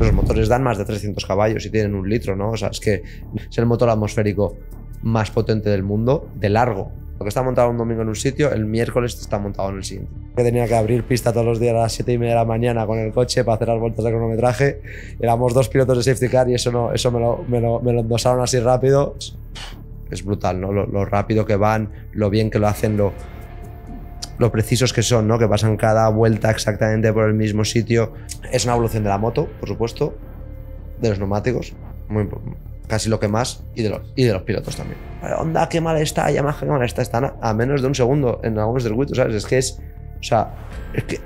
Los motores dan más de 300 caballos y tienen un litro, ¿no? O sea, es que es el motor atmosférico más potente del mundo, de largo. Lo que está montado un domingo en un sitio, el miércoles está montado en el siguiente. Que tenía que abrir pista todos los días a las 7 y media de la mañana con el coche para hacer las vueltas de cronometraje. Éramos dos pilotos de safety car y eso, no, eso me, lo, me, así rápido. Es brutal, ¿no? lo rápido que van, lo bien que lo hacen, lo, lo precisos que son, ¿no? que pasan cada vuelta exactamente por el mismo sitio. Es una evolución de la moto, por supuesto, de los neumáticos, casi lo que más, y de los, y de los pilotos también. Onda, qué mal está, Yamaha, qué mal está, están a, menos de un segundo en algunos circuitos, ¿sabes? Es que es, o sea,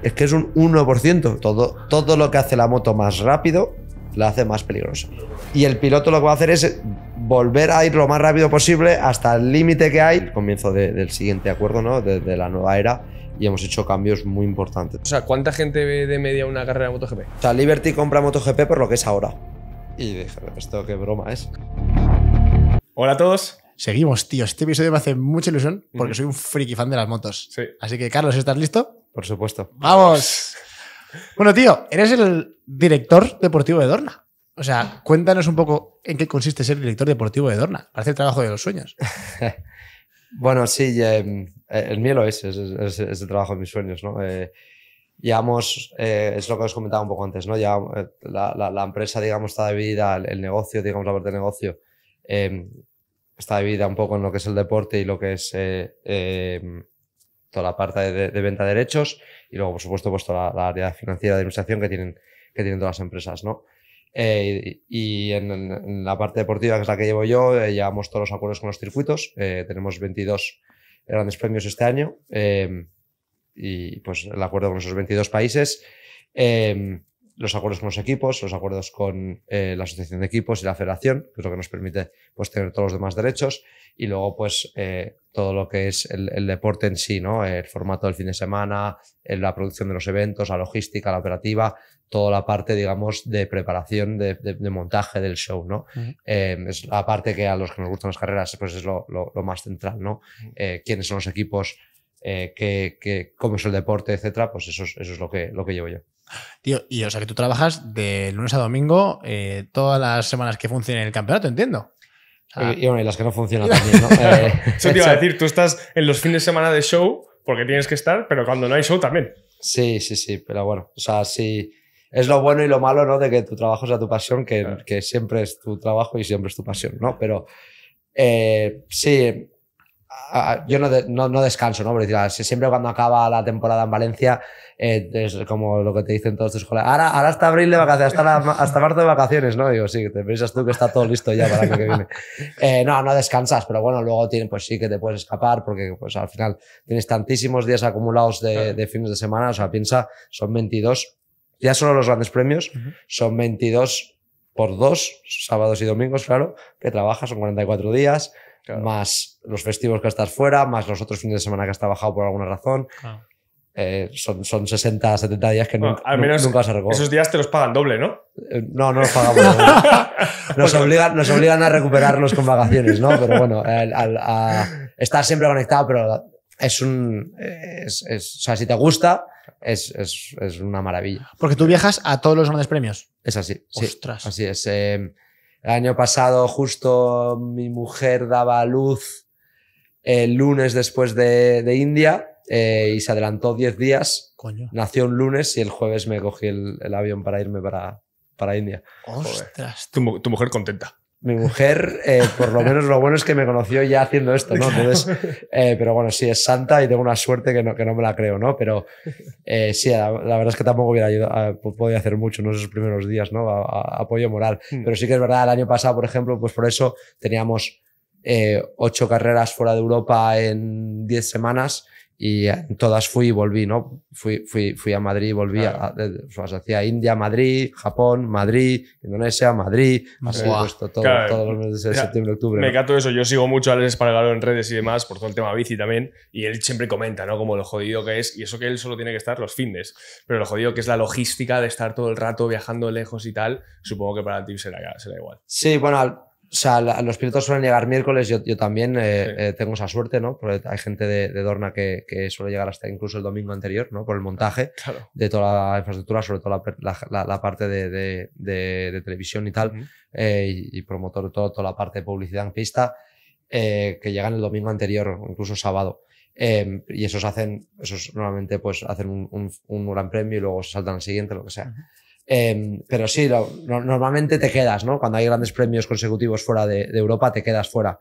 es que es, un 1%. Todo, todo lo que hace la moto más rápido la hace más peligrosa. Y el piloto lo que va a hacer es volver a ir lo más rápido posible hasta el límite que hay, comienzo del siguiente acuerdo, ¿no? De, la nueva era, y hemos hecho cambios muy importantes. O sea, ¿cuánta gente ve de media una carrera de MotoGP? O sea, Liberty compra MotoGP por lo que es ahora. Y dije, esto qué broma es. Hola a todos. Seguimos, tío. Este episodio me hace mucha ilusión porque soy un friki fan de las motos. Sí. Así que, Carlos, ¿estás listo? Por supuesto. ¡Vamos! bueno, tío, eres el director deportivo de Dorna. O sea, cuéntanos un poco en qué consiste ser director deportivo de Dorna. Parece el trabajo de los sueños. bueno, sí, em, eh, el mío lo es es, el trabajo de mis sueños, ¿no? Eh, llevamos, eh, es lo que os comentaba un poco antes, ¿no? Ya, la, la, empresa, digamos, está dividida, el, negocio, digamos, la parte de negocio, em, está dividida un poco en lo que es el deporte y lo que es em, toda la parte de, venta de derechos y luego, por supuesto, pues toda la, área financiera de administración que tienen, que tienen todas las empresas, ¿no? Eh, y en, la parte deportiva, que es la que llevo yo, eh, llevamos todos los acuerdos con los circuitos. Eh, tenemos 22 grandes premios este año. Em, y pues el acuerdo con esos 22 países, em, los acuerdos con los equipos, los acuerdos con la asociación de equipos y la federación, que es lo que nos permite pues, tener todos los demás derechos. Y luego, pues, todo lo que es el, deporte en sí, ¿no? El formato del fin de semana, la producción de los eventos, la logística, la operativa, toda la parte, digamos, de preparación, de, montaje del show, ¿no? Eh, es la parte que a los que nos gustan las carreras, pues es lo, más central, ¿no? Eh, ¿Quiénes son los equipos? Eh, cómo es el deporte, etcétera, pues eso es, eso es lo, que, lo que llevo yo. Tío, y o sea que tú trabajas de lunes a domingo todas las semanas que funcione el campeonato, entiendo. Y, bueno, y las que no funcionan también, ¿no? eso te iba a decir, tú estás en los fines de semana de show porque tienes que estar, pero cuando no hay show también. Sí, sí, sí, pero bueno, o sea, sí es lo bueno y lo malo, ¿no? De que tu trabajo sea tu pasión, que, que siempre es tu trabajo y siempre es tu pasión, ¿no? Pero eh, sí, yo no, no, descanso, ¿no? Porque ah, siempre cuando acaba la temporada en Valencia, eh, es como lo que te dicen todos tus colegas, ahora, ahora hasta abril de vacaciones, hasta, hasta marzo de vacaciones, ¿no? Digo, sí, te piensas tú que está todo listo ya para el año que viene. Eh, no, no descansas, pero bueno, luego tiene, pues sí que te puedes escapar porque pues al final tienes tantísimos días acumulados de, de fines de semana, o sea, piensa, son 22 ya solo los grandes premios son 22 por 2, sábados y domingos, claro, que trabajas, son 44 días, más los festivos que estás fuera, más los otros fines de semana que has trabajado por alguna razón. Ah. Eh, son, son 60, 70 días que nunca, se Esos días te los pagan doble, ¿no? Eh, no, no los pagamos. nos, obligan, nos obligan a recuperarlos con vacaciones, ¿no? Pero bueno, a estar siempre conectado, pero es un. o sea, si te gusta, es, una maravilla. Porque tú viajas a todos los grandes premios. Es así. Ostras. así es. Em, el año pasado justo mi mujer daba luz el lunes después de, India eh, y se adelantó 10 días. Coño. Nació un lunes y el jueves me cogí el, avión para irme para, India. Ostras. tu, mujer contenta mi mujer, eh, por lo menos lo bueno es que me conoció ya haciendo esto, ¿no? Entonces, eh, pero bueno, sí, es santa y tengo una suerte que no, que no me la creo, ¿no? Pero eh, sí, la, verdad es que tampoco hubiera eh, podido hacer mucho en esos primeros días, ¿no? apoyo moral. Hmm. Pero sí que es verdad, el año pasado, por ejemplo, pues por eso teníamos eh, ocho carreras fuera de Europa en diez semanas y en todas fui y volví, ¿no? Fui, fui, fui a Madrid y volví, a, eh, India, Madrid, Japón, Madrid, Indonesia, Madrid, así puesto todo, todos los meses de septiembre, octubre. Me ¿no? eso, yo sigo mucho a Alex en redes y demás, por todo el tema bici también, y él siempre comenta, ¿no? Como lo jodido que es, y eso que él solo tiene que estar los fines, pero lo jodido que es la logística de estar todo el rato viajando lejos y tal, supongo que para ti será, será igual. Sí, bueno, o sea, los pilotos suelen llegar miércoles, yo, yo también eh, eh, tengo esa suerte, ¿no? Porque hay gente de, de Dorna que, que, suele llegar hasta incluso el domingo anterior, ¿no? Por el montaje ah, de toda la infraestructura, sobre todo la, la, la parte de, de, de, televisión y tal, eh, y, promotor todo, toda la parte de publicidad en pista, eh, que llegan el domingo anterior, incluso sábado. Em, y esos hacen, esos normalmente pues hacen un, un, un gran premio y luego saltan al siguiente, lo que sea. Em, pero sí, normalmente te quedas, ¿no? Cuando hay grandes premios consecutivos fuera de, Europa, te quedas fuera.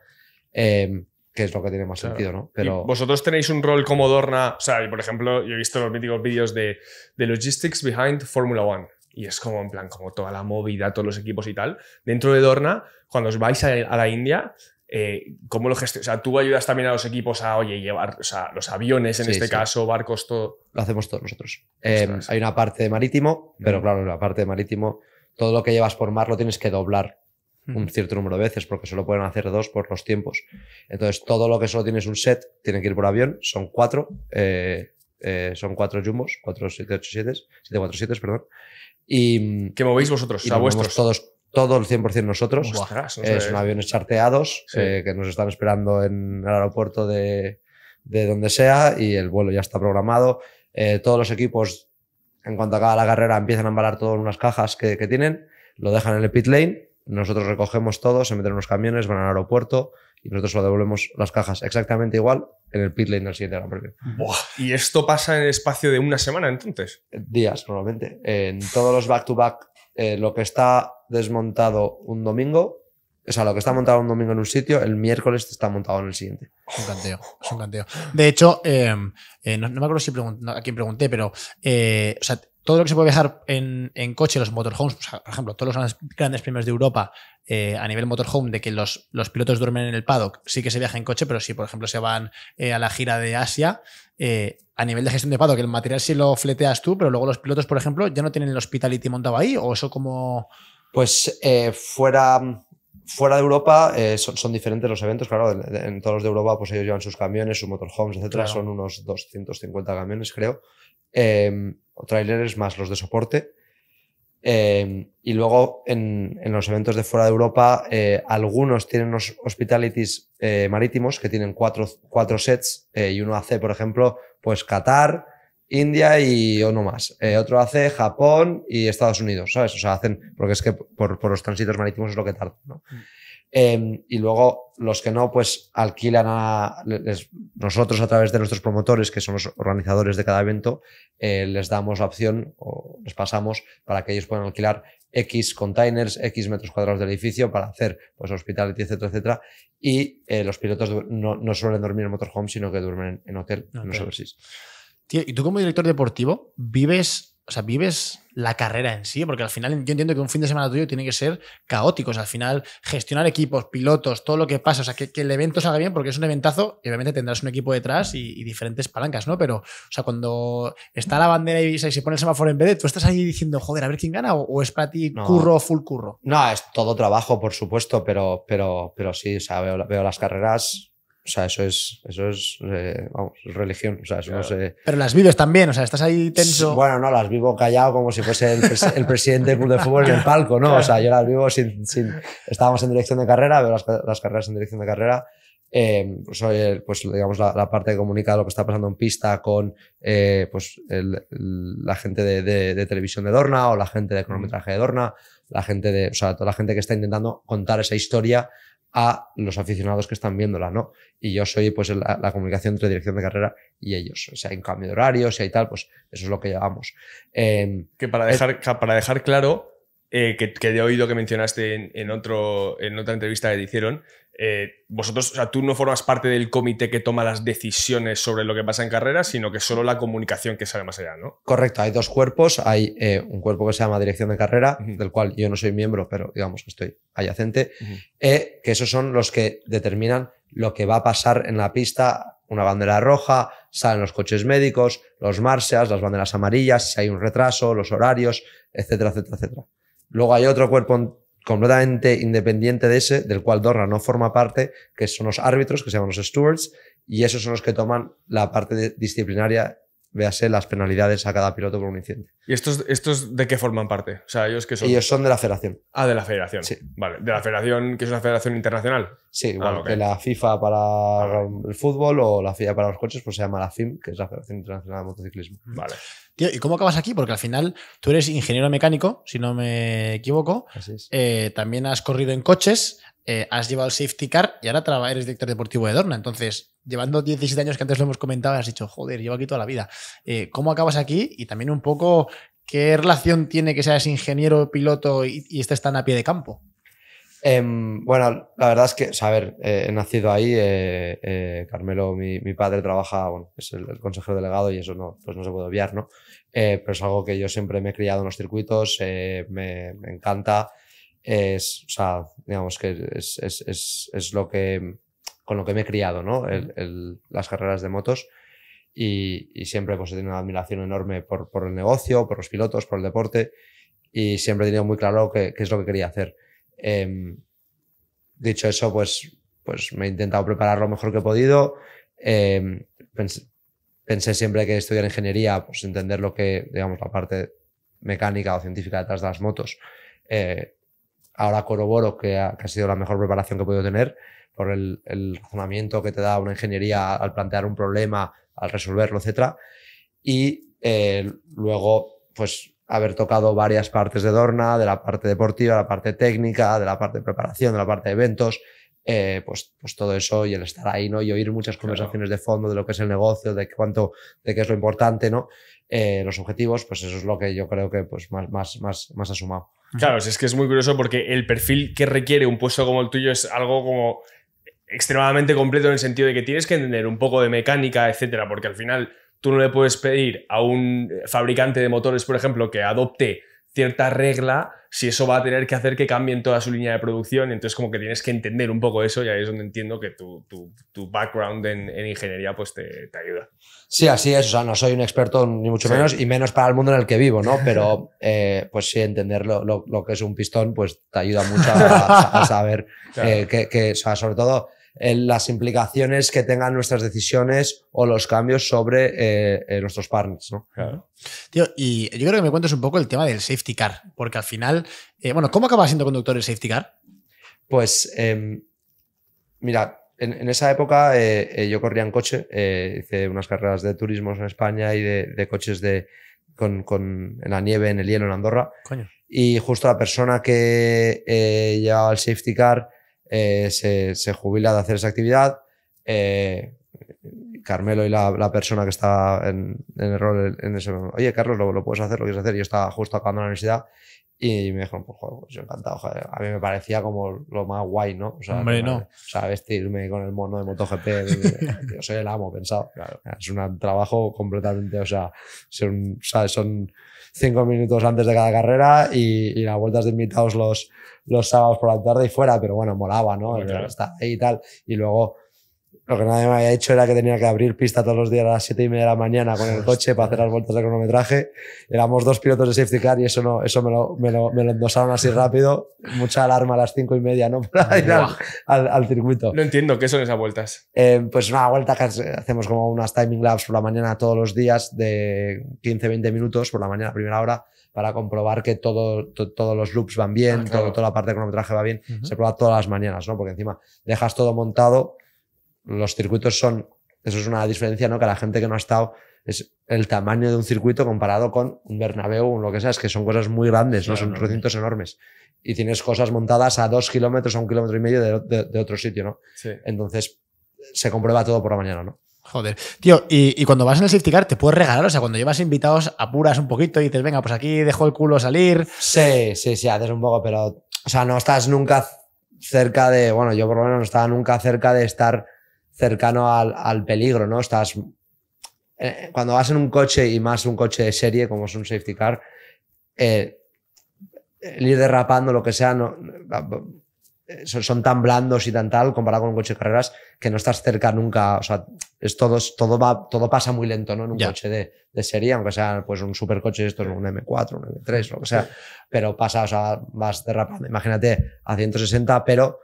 Em, que es lo que tiene más sentido, ¿no? Pero... Vosotros tenéis un rol como Dorna, o sea, por ejemplo, yo he visto los míticos vídeos de, de Logistics Behind Formula One, y es como en plan, como toda la movida, todos los equipos y tal. Dentro de Dorna, cuando os vais a la India, eh, ¿cómo lo gestionas? O sea, tú ayudas también a los equipos a, oye, llevar o sea, los aviones en este caso, barcos, todo. Lo hacemos todos nosotros. Eh, hay una parte de marítimo, pero claro, la parte de marítimo, todo lo que llevas por mar lo tienes que doblar un cierto número de veces porque solo pueden hacer dos por los tiempos. Entonces, todo lo que solo tienes un set tiene que ir por avión, son cuatro, eh, eh, son cuatro jumbos, cuatro, siete, ocho, siete, siete, cuatro, siete, perdón. Y, que movéis vosotros, a vuestros. todos todo el 100% nosotros. son eh. aviones charteados eh, que nos están esperando en el aeropuerto de, de, donde sea y el vuelo ya está programado. Eh, todos los equipos, en cuanto acaba la carrera, empiezan a embalar todo en unas cajas que, que tienen, lo dejan en el pit lane, nosotros recogemos todo, se meten en los camiones, van al aeropuerto y nosotros lo devolvemos las cajas exactamente igual en el pit lane del siguiente Gran Premio. ¿Y esto pasa en el espacio de una semana entonces? Días, normalmente. En todos los back-to-back eh, lo que está desmontado un domingo, o sea, lo que está montado un domingo en un sitio, el miércoles está montado en el siguiente. Es un canteo, es un canteo. De hecho, eh, eh, no, me acuerdo si a quién pregunté, pero todo lo que se puede viajar en, coche, los motorhomes, por ejemplo, todos los grandes premios de Europa a nivel motorhome, de que los, pilotos duermen en el paddock, sí que se viaja en coche, pero si, por ejemplo, se van a la gira de Asia, eh, a nivel de gestión de pago, que el material sí lo fleteas tú, pero luego los pilotos, por ejemplo, ya no tienen el hospitality montado ahí, o eso como. Pues eh, fuera, fuera de Europa eh, son, diferentes los eventos, claro, en, todos los de Europa, pues ellos llevan sus camiones, sus motorhomes, etcétera, son unos 250 camiones, creo, em, o traileres más los de soporte. Em, y luego en, en, los eventos de fuera de Europa, eh, algunos tienen unos hospitalities eh, marítimos que tienen cuatro, cuatro sets eh, y uno hace, por ejemplo, pues Qatar, India y uno más. otro hace Japón y Estados Unidos, ¿sabes? O sea, hacen, porque es que por, los tránsitos marítimos es lo que tarda, ¿no? Mm. Em, y luego los que no, pues alquilan a nosotros a través de nuestros promotores, que son los organizadores de cada evento, eh, les damos la opción o les pasamos para que ellos puedan alquilar X containers, X metros cuadrados del edificio para hacer pues hospitality, etcétera, etcétera. Y eh, los pilotos no, suelen dormir en motorhome, sino que duermen en, hotel, no en los Tío, ¿y tú como director deportivo vives o sea, vives la carrera en sí, porque al final yo entiendo que un fin de semana tuyo tiene que ser caótico, o sea, al final gestionar equipos, pilotos, todo lo que pasa, o sea, que, el evento salga bien porque es un eventazo y obviamente tendrás un equipo detrás y, diferentes palancas, ¿no? Pero, o sea, cuando está la bandera y, se pone el semáforo en verde, tú estás ahí diciendo, joder, a ver quién gana o, es para ti curro, full curro. No, es todo trabajo, por supuesto, pero, pero, pero sí, o sea, veo las carreras o sea, eso es, eso es, eh, vamos, religión. O sea, eso Pero las vives también, o sea, estás ahí tenso. Bueno, no, las vivo callado como si fuese el, presidente del club de fútbol en el palco, ¿no? O sea, yo las vivo sin, Estábamos en dirección de carrera, veo las, carreras en dirección de carrera. Eh, soy pues, pues digamos la, parte que comunica lo que está pasando en pista con eh, pues la gente de, de, televisión de Dorna o la gente de cronometraje de Dorna la gente de o sea toda la gente que está intentando contar esa historia a los aficionados que están viéndola, ¿no? Y yo soy pues la, comunicación entre dirección de carrera y ellos. O sea, en cambio de horario, si hay tal, pues eso es lo que llevamos. Em, que para dejar, eh, para dejar claro, eh, que, que, he oído que mencionaste en, otro, en otra entrevista que te hicieron, eh, vosotros, o sea, tú no formas parte del comité que toma las decisiones sobre lo que pasa en carrera, sino que solo la comunicación que sale más allá, ¿no? Correcto, hay dos cuerpos, hay eh, un cuerpo que se llama dirección de carrera, del cual yo no soy miembro, pero digamos que estoy adyacente, eh, que esos son los que determinan lo que va a pasar en la pista, una bandera roja, salen los coches médicos, los marchas, las banderas amarillas, si hay un retraso, los horarios, etcétera, etcétera, etcétera. Luego hay otro cuerpo completamente independiente de ese, del cual Dorna no forma parte, que son los árbitros, que se llaman los stewards, y esos son los que toman la parte disciplinaria, véase las penalidades a cada piloto por un incidente. ¿Y estos, de qué forman parte? O sea, ellos que son. Ellos son de la federación. Ah, de la federación. Sí. Vale, de la federación, que es una federación internacional. Sí, ah, igual que la FIFA para ah, el fútbol o la FIA para los coches, pues se llama la FIM, que es la Federación Internacional de Motociclismo. Vale. ¿y cómo acabas aquí? Porque al final tú eres ingeniero mecánico, si no me equivoco. Eh, también has corrido en coches, eh, has llevado el safety car y ahora eres director deportivo de Dorna. Entonces, llevando 17 años que antes lo hemos comentado, has dicho, joder, llevo aquí toda la vida. Eh, ¿Cómo acabas aquí? Y también un poco, ¿qué relación tiene que seas ingeniero, piloto y, y estés tan a pie de campo? Em, bueno, la verdad es que, o a ver, eh, he nacido ahí, eh, eh, Carmelo, mi, mi, padre trabaja, bueno, es el, el, consejero delegado y eso no, pues no se puede obviar, ¿no? Eh, pero es algo que yo siempre me he criado en los circuitos, eh, me, me, encanta, es, o sea, digamos que es, es, es, es, lo que, con lo que me he criado, ¿no? El, las carreras de motos. Y, y, siempre pues, he tenido una admiración enorme por, por, el negocio, por los pilotos, por el deporte y siempre he tenido muy claro qué es lo que quería hacer. Em, dicho eso, pues, pues me he intentado preparar lo mejor que he podido. Em, pensé, siempre que estudiar ingeniería, pues entender lo que, digamos, la parte mecánica o científica detrás de las motos. Eh, ahora corroboro que ha, sido la mejor preparación que he podido tener por el, razonamiento que te da una ingeniería al plantear un problema, al resolverlo, etcétera Y eh, luego, pues haber tocado varias partes de Dorna, de la parte deportiva, la parte técnica, de la parte de preparación, de la parte de eventos, eh, pues, pues todo eso y el estar ahí, ¿no? Y oír muchas conversaciones de fondo de lo que es el negocio, de cuánto, de qué es lo importante, ¿no? Eh, los objetivos, pues eso es lo que yo creo que pues más, más, más, más ha sumado. Claro, es que es muy curioso porque el perfil que requiere un puesto como el tuyo es algo como extremadamente completo en el sentido de que tienes que entender un poco de mecánica, etcétera, porque al final tú no le puedes pedir a un eh, fabricante de motores, por ejemplo, que adopte cierta regla si eso va a tener que hacer que cambien toda su línea de producción. Entonces, como que tienes que entender un poco eso y ahí es donde entiendo que tu, tu, tu background en, ingeniería pues te, te, ayuda. Sí, así es. O sea, no soy un experto ni mucho menos y menos para el mundo en el que vivo, ¿no? Pero eh, pues sí, entender lo, lo, que es un pistón pues te ayuda mucho a, saber eh, que, que o sea, sobre todo eh, las implicaciones que tengan nuestras decisiones o los cambios sobre eh, eh, nuestros partners. ¿no? Tío, y yo creo que me cuentes un poco el tema del safety car, porque al final, bueno, ¿cómo acaba siendo conductor el safety car? Pues, em, mira, en, esa época yo corría en coche, hice unas carreras de turismo en España y de, coches de, con, en la nieve, en el hielo, en Andorra. Coño. Y justo la persona que llevaba el safety car eh, se, jubila de hacer esa actividad. Eh, Carmelo y la, persona que está en, el rol en ese momento, oye Carlos, ¿lo, lo puedes hacer? ¿Lo quieres hacer? Yo estaba justo acabando la universidad y me dijeron, pues, joder, pues yo encantado, A mí me parecía como lo más guay, ¿no? O sea, vestirme con el mono de MotoGP, yo soy el amo, pensado. Es un trabajo completamente, o sea, son, son cinco minutos antes de cada carrera y, y las vueltas de invitados los, los sábados por la tarde y fuera, pero bueno, molaba, ¿no? y tal. Y luego lo que nadie me había hecho era que tenía que abrir pista todos los días a las 7 y media de la mañana con el coche para hacer las vueltas de cronometraje. Éramos dos pilotos de safety car y eso, no, eso me, lo, endosaron así rápido. Mucha alarma a las 5 y media, ¿no? Para ir al, circuito. No entiendo, ¿qué son esas vueltas? Eh, pues una vuelta que hacemos como unas timing laps por la mañana todos los días de 15-20 minutos por la mañana, primera hora para comprobar que todo, todos los loops van bien, ah, todo, toda la parte de cronometraje va bien. Se prueba todas las mañanas, ¿no? Porque encima dejas todo montado, los circuitos son, eso es una diferencia, ¿no? Que la gente que no ha estado es el tamaño de un circuito comparado con un Bernabéu o lo que sea, es que son cosas muy grandes, ¿no? son recintos enormes. Y tienes cosas montadas a dos kilómetros, a un kilómetro y medio de, otro sitio, ¿no? Entonces, se comprueba todo por la mañana, ¿no? Joder. Tío, y, cuando vas en el safety car, te puedes regalar. O sea, cuando llevas invitados, apuras un poquito y dices, venga, pues aquí dejo el culo salir. Sí, sí, sí, haces un poco, pero. O sea, no estás nunca cerca de. Bueno, yo por lo menos no estaba nunca cerca de estar cercano al, peligro, ¿no? Estás. Eh, cuando vas en un coche y más un coche de serie, como es un safety car, eh, el ir derrapando, lo que sea, no, eh, son, tan blandos y tan tal comparado con un coche de carreras que no estás cerca nunca. O sea, es todo, todo, va, todo pasa muy lento ¿no? en un coche de, de, serie, aunque sea pues, un supercoche, esto es un M4, un M3, lo que sea. Pero pasa, o sea, vas derrapando. Imagínate a 160, pero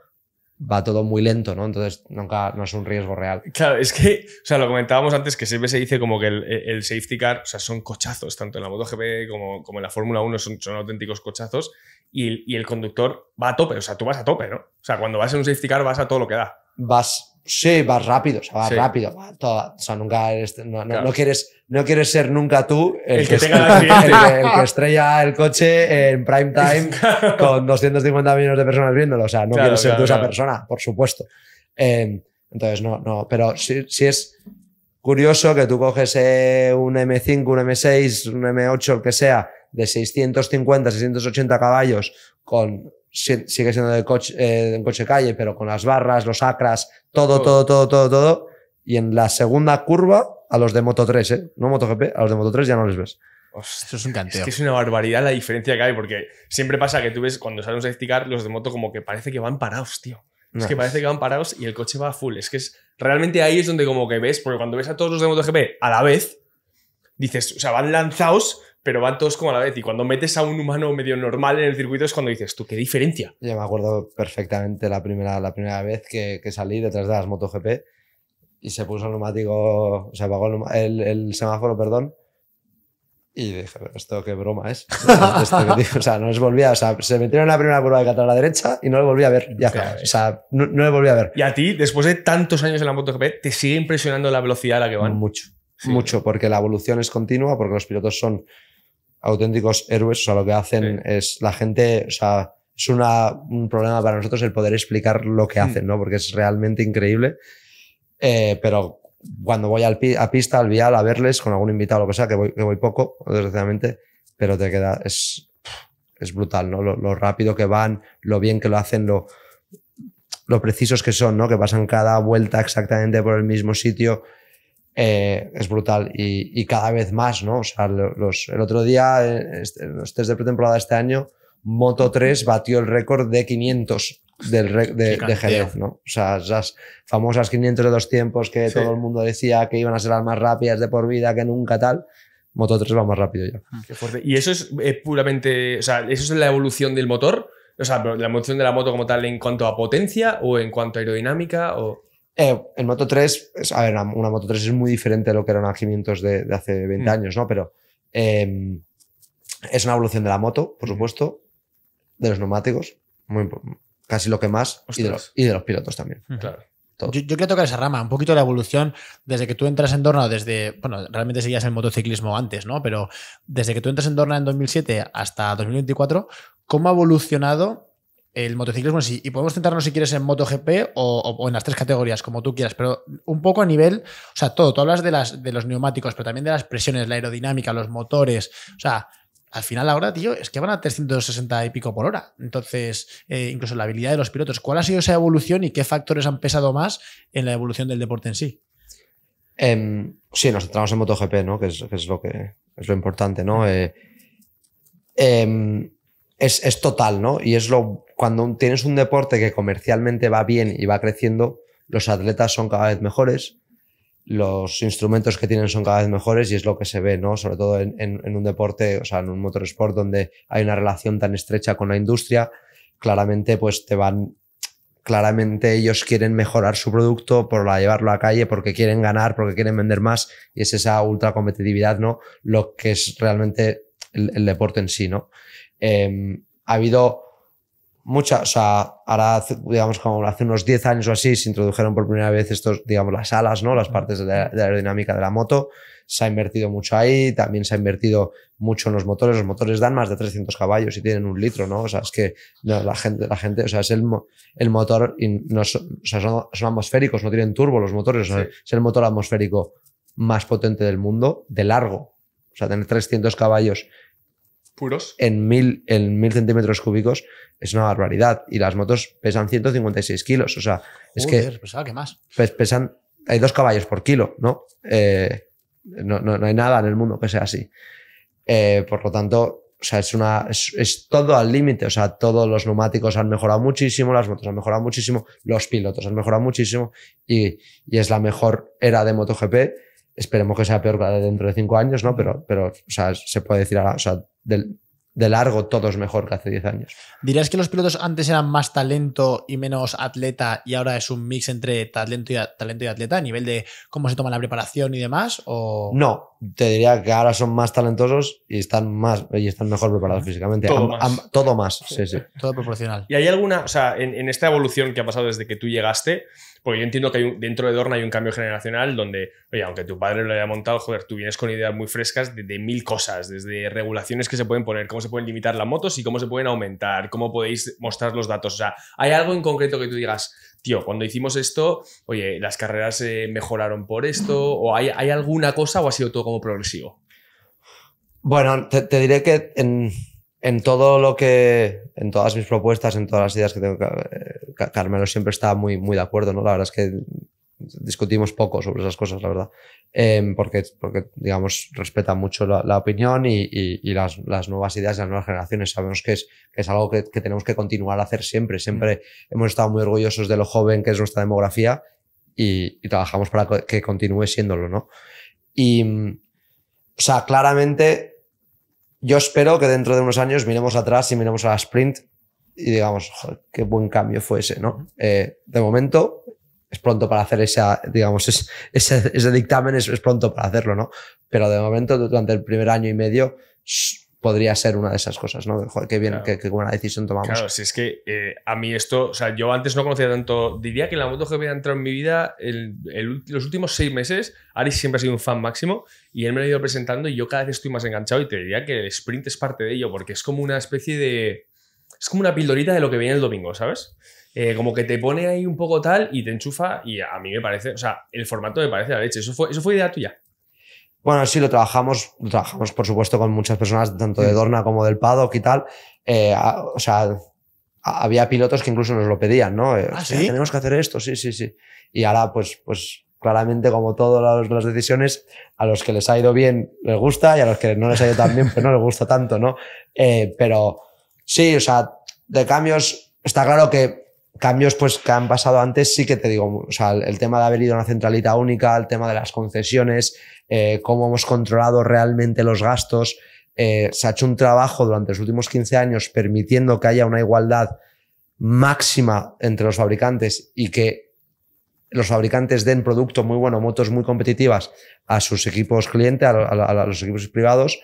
va todo muy lento, ¿no? Entonces nunca no es un riesgo real. Claro, es que, o sea, lo comentábamos antes, que siempre se dice como que el, safety car, o sea, son cochazos, tanto en la MotoGP como, como en la Fórmula 1 son, auténticos cochazos, y y el conductor va a tope, o sea, tú vas a tope, ¿no? O sea, cuando vas en un safety car vas a todo lo que da. Vas, Sí, vas rápido, o sea, vas rápido. o sea, nunca no, quieres, no quieres ser nunca tú el, que, estrella el coche en prime time con 250 millones de personas viéndolo. O sea, no quieres ser tú esa persona, por supuesto. Em, entonces, no, no. Pero si es curioso que tú coges eh, un M5, un M6, un M8, el que sea, de 650, 680 caballos con sigue siendo de coche, eh, coche calle, pero con las barras, los acras, todo, todo, todo, todo, todo. Y en la segunda curva, a los de Moto 3, ¿eh? No MotoGP, a los de Moto 3 ya no les ves. Eso es un canteo. Es que es una barbaridad la diferencia que hay, porque siempre pasa que tú ves cuando salimos a esticar los de moto como que parece que van parados, tío. Es que parece que van parados y el coche va a full. Es que es realmente ahí es donde como que ves, porque cuando ves a todos los de moto MotoGP a la vez, dices, o sea, van lanzados, pero van todos como a la vez. Y cuando metes a un humano medio normal en el circuito es cuando dices, tú, qué diferencia. Yo me acuerdo perfectamente la primera, la primera vez que, que salí detrás de las MotoGP y se puso el neumático, o sea, apagó el, semáforo, perdón. Y dije, esto qué broma es. o sea, no les volvía... o sea, se metieron en la primera curva de catar a la derecha y no le volví a ver. Ya, o sea, no, le volví a ver. Y a ti, después de tantos años en la MotoGP, ¿te sigue impresionando la velocidad a la que van? Mucho, mucho, porque la evolución es continua, porque los pilotos son auténticos héroes, o sea, lo que hacen es la gente, o sea, es un problema para nosotros el poder explicar lo que mm. hacen, ¿no? Porque es realmente increíble. Eh, pero cuando voy al a pista, al vial, a verles con algún invitado, lo que sea, que voy, que voy poco, desgraciadamente, pero te queda, es, es brutal, ¿no? Lo, lo, rápido que van, lo bien que lo hacen, lo, lo precisos que son, ¿no? Que pasan cada vuelta exactamente por el mismo sitio. Eh, es brutal y, cada vez más, ¿no? O sea, los, el otro día, eh, este, los test de pretemporada de este año, Moto 3 batió el récord de 500 del de, de, Jerez, ¿no? O sea, esas famosas 500 de los tiempos que todo el mundo decía que iban a ser las más rápidas de por vida, que nunca tal. Moto 3 va más rápido ya. Y eso es eh, puramente, o sea, eso es la evolución del motor, o sea, la evolución de la moto como tal en cuanto a potencia o en cuanto a aerodinámica o eh, en Moto 3, a ver, una Moto 3 es muy diferente a lo que eran los 500 de, hace 20 mm. años, ¿no? Pero em, es una evolución de la moto, por supuesto, de los neumáticos, casi lo que más, y de, los, y de, los, pilotos también. Claro. Yo, creo quiero tocar esa rama, un poquito la evolución desde que tú entras en Dorna, desde, bueno, realmente seguías el motociclismo antes, ¿no? Pero desde que tú entras en Dorna en 2007 hasta 2024, ¿cómo ha evolucionado el motociclismo sí. Y podemos centrarnos si quieres en MotoGP o, en las tres categorías, como tú quieras, pero un poco a nivel, o sea, todo. Tú hablas de, las, de los neumáticos, pero también de las presiones, la aerodinámica, los motores. O sea, al final ahora, tío, es que van a 360 y pico por hora. Entonces, eh, incluso la habilidad de los pilotos. ¿Cuál ha sido esa evolución y qué factores han pesado más en la evolución del deporte en sí? Em, sí, nos centramos en MotoGP, ¿no? Que es, lo que es lo importante, ¿no? Eh, em, es, es, total, ¿no? Y es lo. Cuando tienes un deporte que comercialmente va bien y va creciendo, los atletas son cada vez mejores, los instrumentos que tienen son cada vez mejores y es lo que se ve, ¿no? Sobre todo en, en, un deporte, o sea, en un motorsport donde hay una relación tan estrecha con la industria, claramente, pues te van. Claramente ellos quieren mejorar su producto por la, llevarlo a calle, porque quieren ganar, porque quieren vender más, y es esa ultra competitividad, ¿no? Lo que es realmente el, el deporte en sí, ¿no? Em, ha habido muchas, o sea, ahora, digamos, como hace unos 10 años o así, se introdujeron por primera vez estos, digamos, las alas, ¿no? Las partes de la, aerodinámica de la moto. Se ha invertido mucho ahí, también se ha invertido mucho en los motores. Los motores dan más de 300 caballos y tienen un litro, ¿no? O sea, es que la gente, la gente, o sea, es el, el motor, o sea, son, atmosféricos, no tienen turbo los motores, es el motor atmosférico más potente del mundo, de largo. O sea, tener 300 caballos puros en mil, en mil centímetros cúbicos es una barbaridad. Y las motos pesan 156 kilos. O sea, es que. más. pesan. Hay dos caballos por kilo, ¿no? Eh, no, ¿no? no, hay nada en el mundo que sea así. Eh, por lo tanto, o sea, es una. es todo al límite. O sea, todos los neumáticos han mejorado muchísimo, las motos han mejorado muchísimo, los pilotos han mejorado muchísimo. Y, y es la mejor era de MotoGP Esperemos que sea peor dentro de cinco años, ¿no? Pero, pero se puede decir de largo todo es mejor que hace 10 años. ¿Dirías que los pilotos antes eran más talento y menos atleta y ahora es un mix entre talento y, talento y atleta a nivel de cómo se toma la preparación y demás? O... No, te diría que ahora son más talentosos y están, más, y están mejor preparados físicamente. Todo más. todo proporcional. ¿Y hay alguna, o sea, en esta evolución que ha pasado desde que tú llegaste, porque yo entiendo que hay dentro de Dorna hay un cambio generacional donde, oye, aunque tu padre lo haya montado, joder, tú vienes con ideas muy frescas de, mil cosas, desde regulaciones que se pueden poner, cómo se pueden limitar las motos y cómo se pueden aumentar, cómo podéis mostrar los datos. O sea, ¿hay algo en concreto que tú digas, tío, cuando hicimos esto, oye, las carreras se mejoraron por esto? ¿O hay, alguna cosa o ha sido todo como progresivo? Bueno, te, te diré que en en todo lo que, en todas mis propuestas, en todas las ideas que tengo, eh, Carmelo siempre está muy, muy de acuerdo, ¿no? La verdad es que discutimos poco sobre esas cosas, la verdad, em, porque, porque, digamos, respeta mucho la, opinión y, y, las, las, nuevas ideas de las nuevas generaciones. Sabemos que es, que es algo que, que, tenemos que continuar a hacer siempre. Siempre mm. hemos estado muy orgullosos de lo joven que es nuestra demografía y, y trabajamos para que continúe siéndolo, ¿no? Y, o sea, claramente yo espero que dentro de unos años miremos atrás y miremos a la sprint y digamos, joder, qué buen cambio fue ese, ¿no? Eh, de momento es pronto para hacer esa, digamos, ese, ese, dictamen es, es pronto para hacerlo, ¿no? Pero de momento durante el primer año y medio podría ser una de esas cosas, ¿no? Joder, qué bien, qué, buena decisión tomamos. Claro, si es que eh, a mí esto, o sea, yo antes no conocía tanto, diría que la moto voy a entrado en mi vida el, los últimos seis meses, Ari siempre ha sido un fan máximo y él me lo ha ido presentando y yo cada vez estoy más enganchado y te diría que el sprint es parte de ello, porque es como una especie de, es como una pildorita de lo que viene el domingo, ¿sabes? Eh, como que te pone ahí un poco tal y te enchufa y a mí me parece, o sea, el formato me parece la leche, eso fue, eso fue idea tuya. Bueno, sí, lo trabajamos, lo trabajamos, por supuesto, con muchas personas, tanto de mm. Dorna como del Paddock y tal. Eh, o sea, había pilotos que incluso nos lo pedían, ¿no? Eh, ¿Ah, ¿sí? Tenemos que hacer esto, sí, sí, sí. Y ahora, pues, pues claramente, como todas las decisiones, a los que les ha ido bien les gusta y a los que no les ha ido tan bien, pues no les gusta tanto, ¿no? Eh, pero sí, o sea, de cambios, está claro que cambios pues, que han pasado antes, sí que te digo, el tema de haber ido a una centralita única, el tema de las concesiones, eh, cómo hemos controlado realmente los gastos. Eh, se ha hecho un trabajo durante los últimos 15 años permitiendo que haya una igualdad máxima entre los fabricantes y que los fabricantes den producto muy bueno, motos muy competitivas a sus equipos clientes, a, a los equipos privados.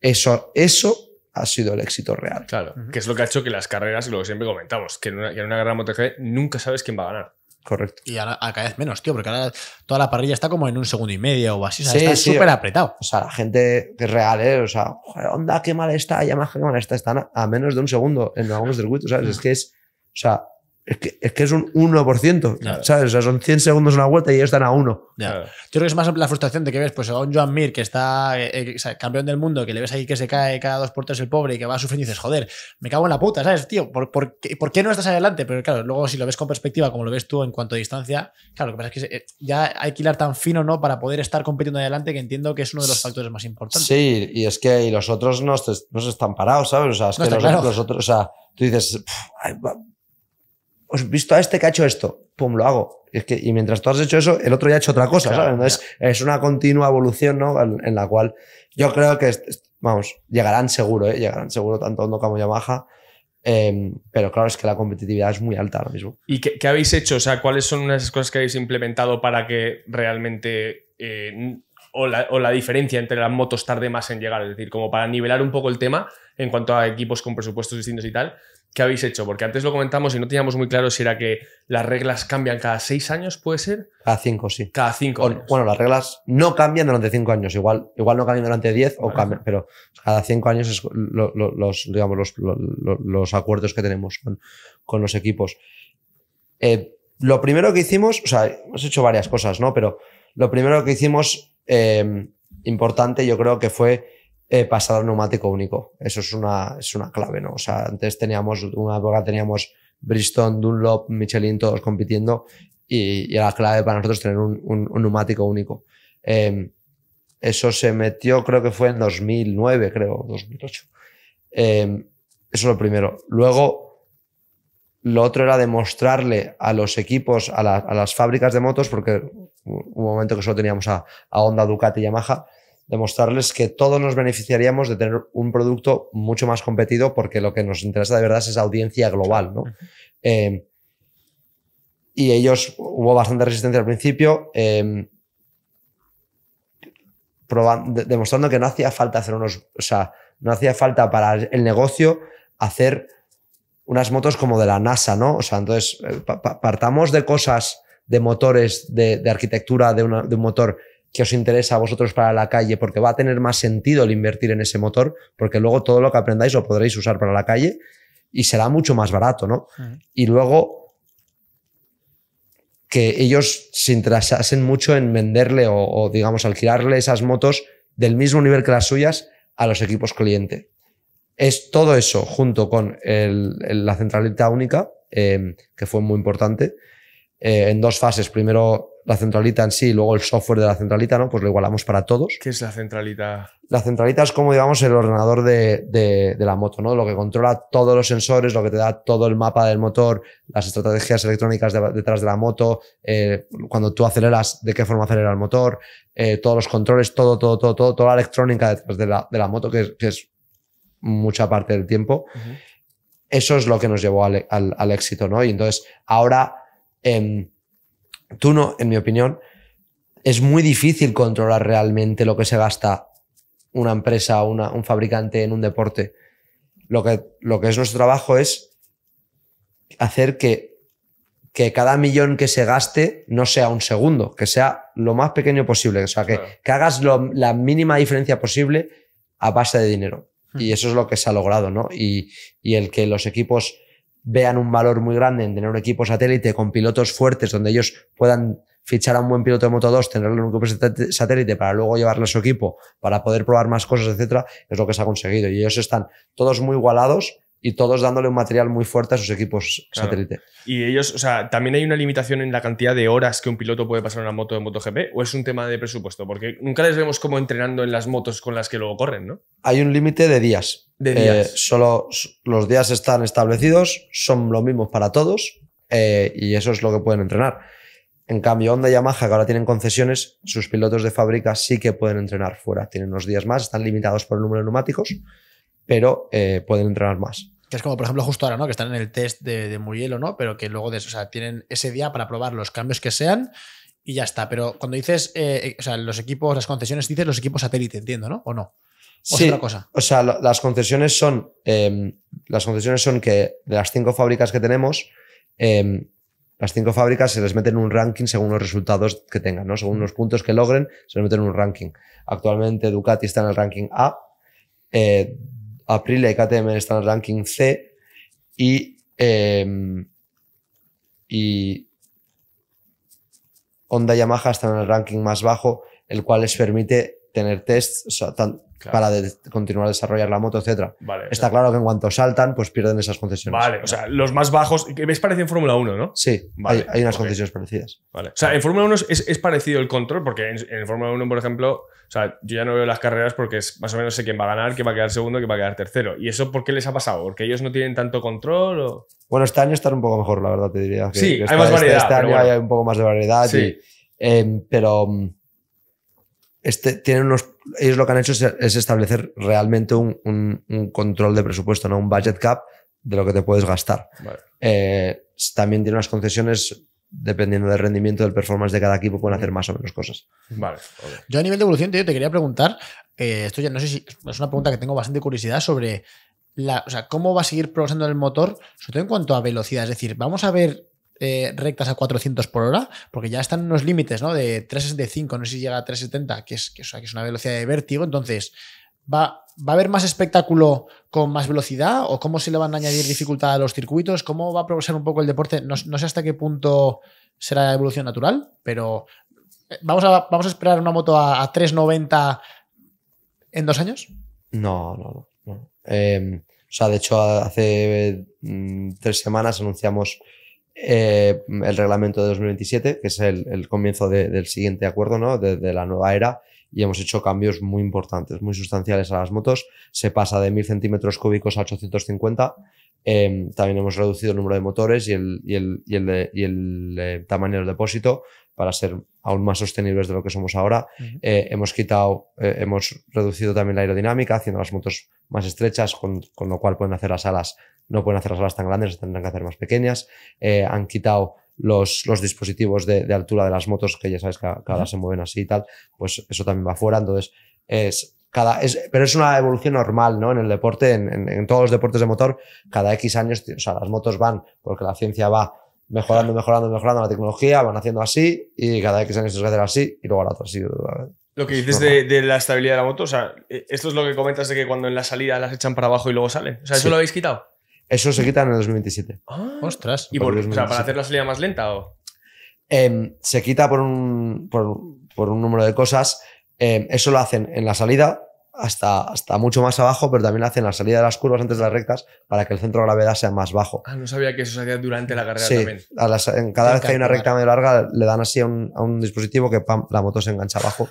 Eso, eso ha sido el éxito real. Claro, que es lo que ha hecho que las carreras, lo que siempre comentamos, que en una, que en nunca sabes quién va a ganar. Correcto. Y ahora cada vez menos, tío, porque ahora toda la parrilla está como en un segundo y medio o así. O está súper apretado. O sea, la gente de es real, ¿eh? O sea, onda, qué mal está, más qué mal está. Están a menos de un segundo en algunos circuitos, ¿sabes? Mm. Es que es, o sea, es que, es que es un 1%, ¿sabes? O sea, son 100 segundos una vuelta y están a 1. Yo creo que es más la frustración de que ves pues, a un Joan Mir que está eh, eh, campeón del mundo, que le ves ahí que se cae cada dos puertos el pobre y que va sufriendo y dices, joder, me cago en la puta, ¿sabes, tío? ¿Por, por, qué, ¿Por, qué, no estás adelante? Pero claro, luego si lo ves con perspectiva, como lo ves tú en cuanto a distancia, claro, lo que pasa es que eh, ya hay que hilar tan fino, ¿no? Para poder estar compitiendo adelante, que entiendo que es uno de los factores más importantes. Sí, y es que los otros no, no están parados, ¿sabes? O sea, es que los, otros, o sea, tú dices, has visto a este que ha hecho esto, pum, lo hago. Es que, y mientras tú has hecho eso, el otro ya ha hecho otra cosa, ¿sabes? es una continua evolución, ¿no? En, la cual yo creo que, vamos, llegarán seguro, ¿eh? Llegarán seguro tanto Hondo como Yamaha. Em, pero claro, es que la competitividad es muy alta ahora mismo. ¿Y qué, habéis hecho? O sea, ¿cuáles son unas cosas que habéis implementado para que realmente eh, o la, o la, diferencia entre las motos tarde más en llegar, es decir, como para nivelar un poco el tema en cuanto a equipos con presupuestos distintos y tal, ¿Qué habéis hecho? Porque antes lo comentamos y no teníamos muy claro si era que las reglas cambian cada seis años, ¿puede ser? Cada cinco, sí. Cada cinco. Bueno, las reglas no cambian durante cinco años, igual, igual no cambian durante diez, o pero cada cinco años es los, digamos, los, acuerdos que tenemos con, los equipos. Eh, lo primero que hicimos, o sea, hemos hecho varias cosas, ¿no? Pero lo primero que hicimos eh, importante yo creo que fue eh, pasar a neumático único. Eso es una, es una clave, ¿no? O sea, antes teníamos, una época teníamos Bristol, Dunlop, Michelin, todos compitiendo y, y era clave para nosotros tener un, un, neumático único. Em, eso se metió, creo que fue en 2009, creo, 2008. Eh, em, eso es lo primero. Luego, lo otro era demostrarle a los equipos, a, a las fábricas de motos, porque un momento que solo teníamos a Honda, Ducati y Yamaha, demostrarles que todos nos beneficiaríamos de tener un producto mucho más competido porque lo que nos interesa de verdad es esa audiencia global. ¿no? Eh, y ellos hubo bastante resistencia al principio, em, demostrando que no hacía falta hacer unos, o sea, no hacía falta para el negocio hacer unas motos como de la NASA, ¿no? O sea, entonces eh, partamos de cosas, de motores, de, arquitectura de, de un motor que os interesa a vosotros para la calle, porque va a tener más sentido el invertir en ese motor, porque luego todo lo que aprendáis lo podréis usar para la calle y será mucho más barato, ¿no? Y luego que ellos se interesasen mucho en venderle o, digamos, alquilarle esas motos del mismo nivel que las suyas a los equipos cliente. Es todo eso junto con la centralita única, eh, que fue muy importante, eh, en dos fases. Primero la centralita en sí y luego el software de la centralita, ¿no? Pues lo igualamos para todos. ¿Qué es la centralita? La centralita es como, digamos, el ordenador de, de, de, la moto, ¿no? Lo que controla todos los sensores, lo que te da todo el mapa del motor, las estrategias electrónicas detrás de la moto, eh, cuando tú aceleras, de qué forma acelera el motor, eh, todos los controles, todo, todo, todo, todo, toda la electrónica detrás de la, de la moto, que es, que es, mucha parte del tiempo. Eso es lo que nos llevó al, al, éxito, ¿no? Y entonces, ahora... Eh, tú no, en mi opinión, es muy difícil controlar realmente lo que se gasta una empresa o un fabricante en un deporte. Lo que, lo que es nuestro trabajo es hacer que, que, cada millón que se gaste no sea un segundo, que sea lo más pequeño posible, o sea, que, que hagas la mínima diferencia posible a base de dinero. Hmm. Y eso es lo que se ha logrado, ¿no? y el que los equipos vean un valor muy grande en tener un equipo satélite con pilotos fuertes donde ellos puedan fichar a un buen piloto de Moto 2, tenerlo en un equipo satélite para luego llevarlo a su equipo, para poder probar más cosas, etcétera, es lo que se ha conseguido. Y ellos están todos muy igualados y todos dándole un material muy fuerte a sus equipos satélite. Y ellos, o sea, también hay una limitación en la cantidad de horas que un piloto puede pasar en una moto de MotoGP o es un tema de presupuesto, porque nunca les vemos como entrenando en las motos con las que luego corren, ¿no? Hay un límite de días. De eh, días. solo los días están establecidos, son los mismos para todos eh, y eso es lo que pueden entrenar. En cambio, Honda y Yamaha, que ahora tienen concesiones, sus pilotos de fábrica sí que pueden entrenar fuera. Tienen unos días más, están limitados por el número de neumáticos pero eh, pueden entrenar más. Que es como, por ejemplo, justo ahora, ¿no? Que están en el test de, de hielo, ¿no? Pero que luego, o sea, tienen ese día para probar los cambios que sean y ya está. Pero cuando dices, eh, eh, o sea, los equipos, las concesiones, dices los equipos satélite, entiendo, ¿no? ¿O no? ¿O otra cosa? O sea, las concesiones son, em, las concesiones son que de las cinco fábricas que tenemos, em, las cinco fábricas se les meten un ranking según los resultados que tengan, ¿no? Según los puntos que logren, se les meten un ranking. Actualmente Ducati está en el ranking A. Aprilia y KTM están en el ranking C y, em, y Honda y Yamaha están en el ranking más bajo, el cual les permite tener tests, o sea, para continuar a desarrollar la moto, etc. Está claro. que en cuanto saltan, pues pierden esas concesiones. Vale, o sea, los más bajos, que ves parece en Fórmula 1, ¿no? Sí, hay, unas concesiones parecidas. Vale. O sea, en Fórmula 1 es, parecido el control, porque en, Fórmula 1, por ejemplo, sea, yo ya no veo las carreras porque es, más o menos sé quién va a ganar, quién va a quedar segundo, quién va a quedar tercero. ¿Y eso por qué les ha pasado? ¿Porque ellos no tienen tanto control? Bueno, este año están un poco mejor, la verdad, te diría. sí, hay más este variedad. Este, año hay un poco más de variedad, sí. Eh, pero este, tienen unos, ellos lo que han hecho es, establecer realmente un, control de presupuesto, ¿no? un budget cap de lo que te puedes gastar. Eh, también tiene unas concesiones, dependiendo del rendimiento, del performance de cada equipo, pueden hacer más o menos cosas. Vale. Yo a nivel de evolución, te quería preguntar, eh, esto ya no sé si es una pregunta que tengo bastante curiosidad sobre cómo va a seguir progresando el motor, sobre todo en cuanto a velocidad. Es decir, vamos a ver eh, rectas a 400 por hora, porque ya están en unos límites, ¿no? De 365, no sé si llega a 370, que es, que sea que es una velocidad de vértigo, entonces va, va a haber más espectáculo con más velocidad o cómo se le van a añadir dificultad a los circuitos, cómo va a progresar un poco el deporte, no, sé hasta qué punto será la evolución natural, pero eh, vamos a, vamos a esperar una moto a, 390 en dos años. No, no, no. Em, o sea, de hecho, hace mm, tres semanas anunciamos eh, el reglamento de 2027, que es el, comienzo del siguiente acuerdo, ¿no? de, la nueva era, y hemos hecho cambios muy importantes, muy sustanciales a las motos. Se pasa de 1000 centímetros cúbicos a 850. Em, también hemos reducido el número de motores y el, y el, eh, tamaño del depósito para ser aún más sostenibles de lo que somos ahora. Eh, hemos quitado, eh, hemos reducido también la aerodinámica, haciendo las motos más estrechas, con, lo cual pueden hacer las alas, no pueden hacer las alas tan grandes, tendrán que hacer más pequeñas. Eh, han quitado los, los dispositivos de, altura de las motos, que ya sabes que cada vez se mueven así y tal, pues eso también va fuera. Entonces, es, cada, es, pero es una evolución normal, ¿no? En el deporte, en, en, en todos los deportes de motor, cada X años, o sea, las motos van porque la ciencia va mejorando, mejorando, mejorando la tecnología, van haciendo así y cada vez que se han hecho hacer así y luego la otra así. ¿eh? Lo que dices de, la estabilidad de la moto, o sea, eh, esto es lo que comentas de que cuando en la salida las echan para abajo y luego salen. O sea, ¿eso lo habéis quitado? Eso se quita en el 2027. Ah. ostras. ¿Y por, o sea, para hacer la salida más lenta o...? Em, se quita por un, por, un número de cosas. Em, eso lo hacen en la salida, hasta, hasta mucho más abajo, pero también hacen la salida de las curvas antes de las rectas para que el centro de gravedad sea más bajo. Ah, no sabía que eso se hacía durante la carrera también. A cada vez que hay una recta medio larga, le dan así a un, dispositivo que la moto se engancha abajo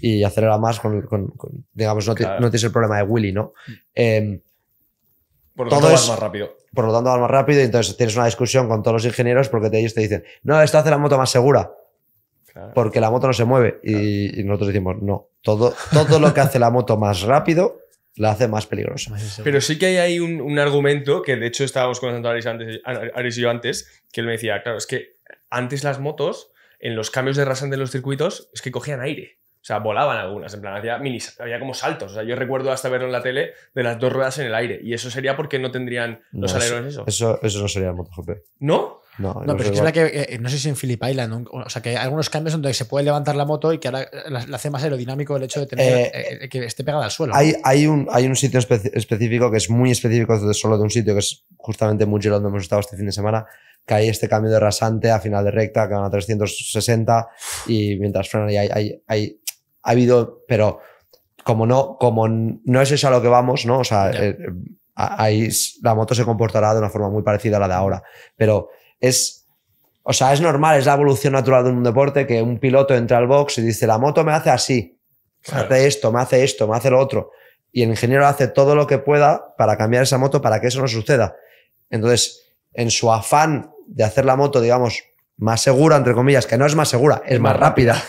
y acelera más con, digamos, no, tienes el problema de Willy, ¿no? Em, por lo tanto, va más rápido. Por lo tanto, vas más rápido y entonces tienes una discusión con todos los ingenieros porque ellos te dicen, no, esto hace la moto más segura porque la moto no se mueve. Y, nosotros decimos, no, todo, todo lo que hace la moto más rápido la hace más peligrosa. Pero sí que hay ahí un, argumento que de hecho estábamos con Aris, antes, Aris y yo antes, que él me decía, claro, es que antes las motos, en los cambios de rasante de los circuitos, es que cogían aire. O sea, volaban algunas, en plan, había, mini, había como saltos. O sea, yo recuerdo hasta verlo en la tele de las dos ruedas en el aire. Y eso sería porque no tendrían los alerones eso. eso. Eso no sería el MotoGP. ¿No? No, no, pero es verdad que, eh, eh, no sé si en Philip Island, o sea, que hay algunos cambios donde se puede levantar la moto y que ahora eh, la, hace más aerodinámico el hecho de tener que esté pegada al suelo. Hay, hay, un, hay un sitio específico que es muy específico solo de un sitio, que es justamente mucho donde hemos estado este fin de semana, que hay este cambio de rasante a final de recta, que van a 360 y mientras frenan y hay, hay, ha habido, pero como no, como no es eso a lo que vamos, ¿no? O sea, ahí la moto se comportará de una forma muy parecida a la de ahora, pero es, o sea, es normal, es la evolución natural de un deporte que un piloto entra al box y dice, la moto me hace así, me hace esto, me hace esto, me hace lo otro. Y el ingeniero hace todo lo que pueda para cambiar esa moto para que eso no suceda. Entonces, en su afán de hacer la moto, digamos, más segura, entre comillas, que no es más segura, es más, rápida,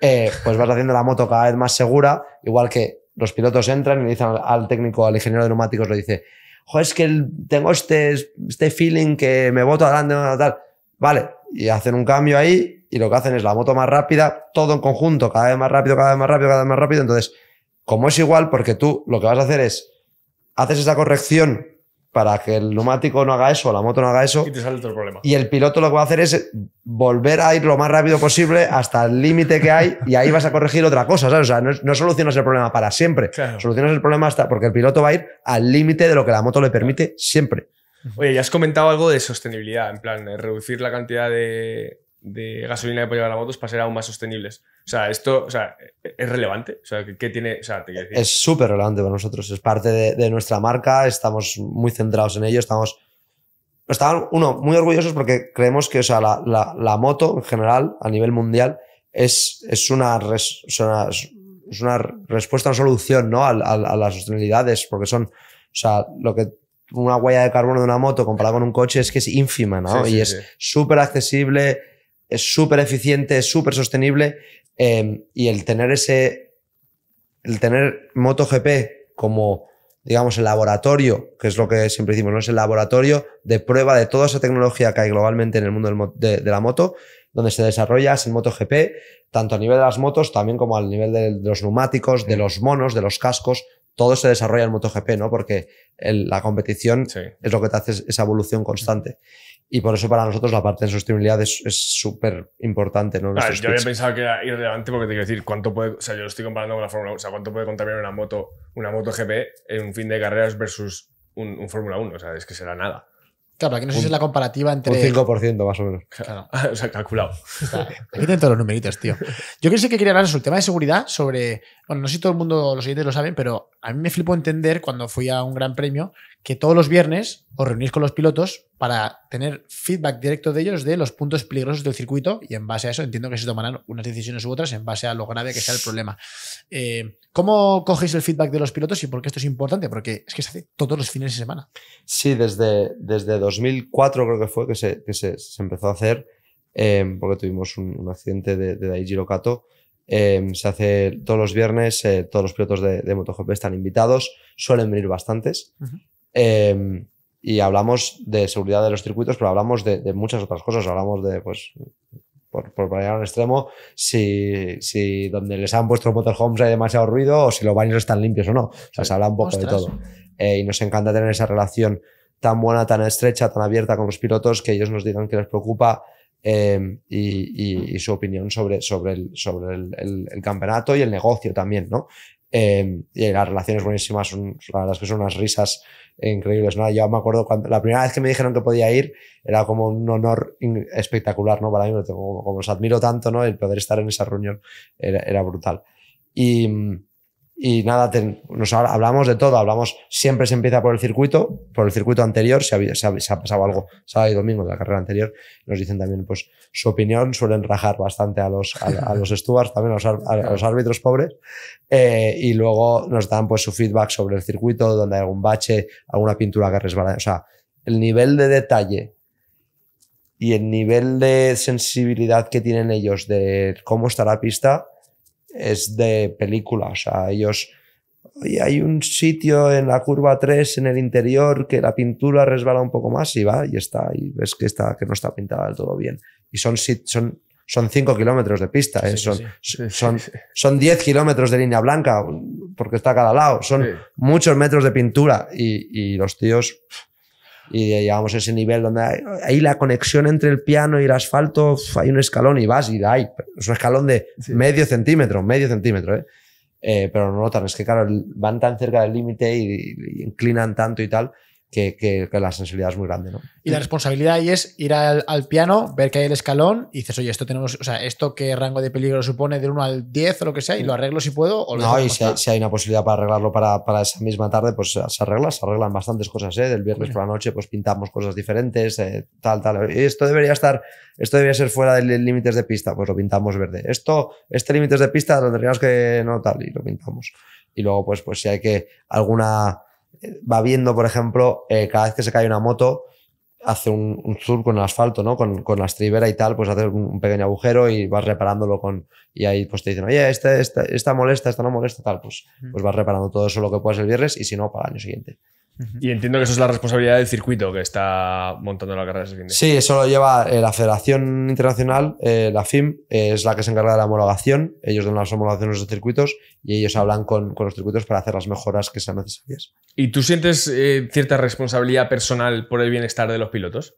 eh, pues vas haciendo la moto cada vez más segura, igual que los pilotos entran y le dicen al, técnico, al ingeniero de neumáticos, le dice, joder, es que tengo este, este feeling que me voto adelante. tal. Vale, y hacen un cambio ahí y lo que hacen es la moto más rápida, todo en conjunto, cada vez más rápido, cada vez más rápido, cada vez más rápido. Entonces, como es igual, porque tú lo que vas a hacer es, haces esa corrección para que el neumático no haga eso, la moto no haga eso. Y te sale otro problema. Y el piloto lo que va a hacer es volver a ir lo más rápido posible hasta el límite que hay y ahí vas a corregir otra cosa, ¿sabes? O sea, no, solucionas el problema para siempre. Solucionas el problema hasta porque el piloto va a ir al límite de lo que la moto le permite siempre. Oye, ya has comentado algo de sostenibilidad, en plan, reducir la cantidad de, de gasolina de puede llevar la moto para ser aún más sostenibles. O sea, esto o sea, es relevante. O sea, ¿qué tiene? O sea, ¿te decir? Es súper relevante para nosotros. Es parte de, de, nuestra marca. Estamos muy centrados en ello. Estamos, estamos uno, muy orgullosos porque creemos que o sea, la, la, la, moto en general, a nivel mundial, es, es, una, es, una, es una respuesta, una solución ¿no? a, a, las sostenibilidades. Porque son, o sea, lo que una huella de carbono de una moto comparada con un coche es que es ínfima, ¿no? y es súper accesible es súper eficiente, es súper sostenible em, y el tener ese, el tener MotoGP como, digamos, el laboratorio, que es lo que siempre decimos, ¿no? Es el laboratorio de prueba de toda esa tecnología que hay globalmente en el mundo de, la moto, donde se desarrolla es el MotoGP, tanto a nivel de las motos, también como al nivel de, los neumáticos, de los monos, de los cascos, todo se desarrolla en MotoGP, ¿no? Porque la competición es lo que te hace esa evolución constante. Y por eso para nosotros la parte de sostenibilidad es súper importante. ¿no? Ah, yo había pensado que era irrelevante porque te quiero decir, ¿cuánto puede, o sea, yo lo estoy comparando con la Fórmula 1, o sea, ¿cuánto puede contaminar una moto, una moto GP en un fin de carreras versus un, Fórmula 1? O sea, es que será nada. Claro, aquí no sé si es la comparativa entre. Un 5% más o menos. Claro. o sea, calculado. Aquí tienen todos los numeritos, tío. Yo creo que sí que quería hablar sobre el tema de seguridad, sobre bueno, no sé si todo el mundo, los oyentes lo saben, pero a mí me flipó entender cuando fui a un gran premio que todos los viernes os reunís con los pilotos para tener feedback directo de ellos de los puntos peligrosos del circuito y en base a eso entiendo que se tomarán unas decisiones u otras en base a lo grave que sea el problema. Eh, ¿Cómo cogéis el feedback de los pilotos y por qué esto es importante? Porque es que se hace todos los fines de semana. Sí, desde, desde 2004 creo que fue que se, empezó a hacer, eh, porque tuvimos un, accidente de, de Daiji Locato Em, se hace todos los viernes, eh, todos los pilotos de, MotoGP están invitados, suelen venir bastantes. Em, y hablamos de seguridad de los circuitos, pero hablamos de, muchas otras cosas. Hablamos de, pues, por, por variar un extremo, si, si, donde les han puesto motorhomes hay demasiado ruido o si los baños están limpios o no. O sea, se habla un poco de todo. Eh, y nos encanta tener esa relación tan buena, tan estrecha, tan abierta con los pilotos que ellos nos digan que les preocupa Em, y, y, su opinión sobre, sobre, el, sobre el, el, campeonato y el negocio también, ¿no? Em, y las relaciones buenísimas, son, que son unas risas increíbles, ¿no? Yo me acuerdo cuando la primera vez que me dijeron que podía ir era como un honor espectacular, ¿no? Para mí, como, como los admiro tanto, ¿no? El poder estar en esa reunión era, era brutal. Y, mm, y nada, nos hablamos de todo, hablamos, siempre se empieza por el circuito, por el circuito anterior, si ha, se ha, pasado algo sábado y domingo de la carrera anterior, nos dicen también pues su opinión, suelen rajar bastante a los, a, los stewards, también a los, árbitros pobres, eh, y luego nos dan pues su feedback sobre el circuito, donde hay algún bache, alguna pintura que resbala, o sea, el nivel de detalle y el nivel de sensibilidad que tienen ellos de cómo está la pista, es de película. O sea, ellos. hay un sitio en la curva 3 en el interior que la pintura resbala un poco más y va y está. Y ves que, está, que no está pintada del todo bien. Y son, son, son 5 kilómetros de pista, ¿eh? son, son, 10 kilómetros de línea blanca porque está a cada lado. Son muchos metros de pintura y, y los tíos y llegamos a ese nivel donde ahí la conexión entre el piano y el asfalto, hay un escalón y vas y hay, es un escalón de medio centímetro, medio centímetro, ¿eh? eh pero no notan, es que claro, van tan cerca del límite y, inclinan tanto y tal, que, la sensibilidad es muy grande. ¿no? Y la responsabilidad ahí es ir al, piano, ver que hay el escalón y dices, oye, esto tenemos, o sea, esto qué rango de peligro supone del 1 al 10 o lo que sea, y lo arreglo si puedo. O no, y si hay, una posibilidad para arreglarlo para, esa misma tarde, pues se arregla, se arreglan bastantes cosas, ¿eh? Del viernes por la noche, pues pintamos cosas diferentes, eh, tal, tal. Esto debería estar, esto debería ser fuera de límites de pista, pues lo pintamos verde. Esto, este límites de pista lo tendríamos que no tal, y lo pintamos. Y luego, pues, pues si hay que alguna va viendo, por ejemplo, eh, cada vez que se cae una moto, hace un, sur con el asfalto, ¿no? Con, con la estribera y tal, pues hace un, pequeño agujero y vas reparándolo con... Y ahí pues te dicen, oye, este, este, esta, molesta, esta no molesta, tal. Pues, pues vas reparando todo eso lo que puedas el viernes y si no, para el año siguiente. Y entiendo que eso es la responsabilidad del circuito que está montando la carrera de Sí, eso lo lleva eh, la Federación Internacional, eh, la FIM, eh, es la que se encarga de la homologación. Ellos dan las homologaciones de circuitos y ellos hablan con, los circuitos para hacer las mejoras que sean necesarias. ¿Y tú sientes cierta responsabilidad personal por el bienestar de los pilotos?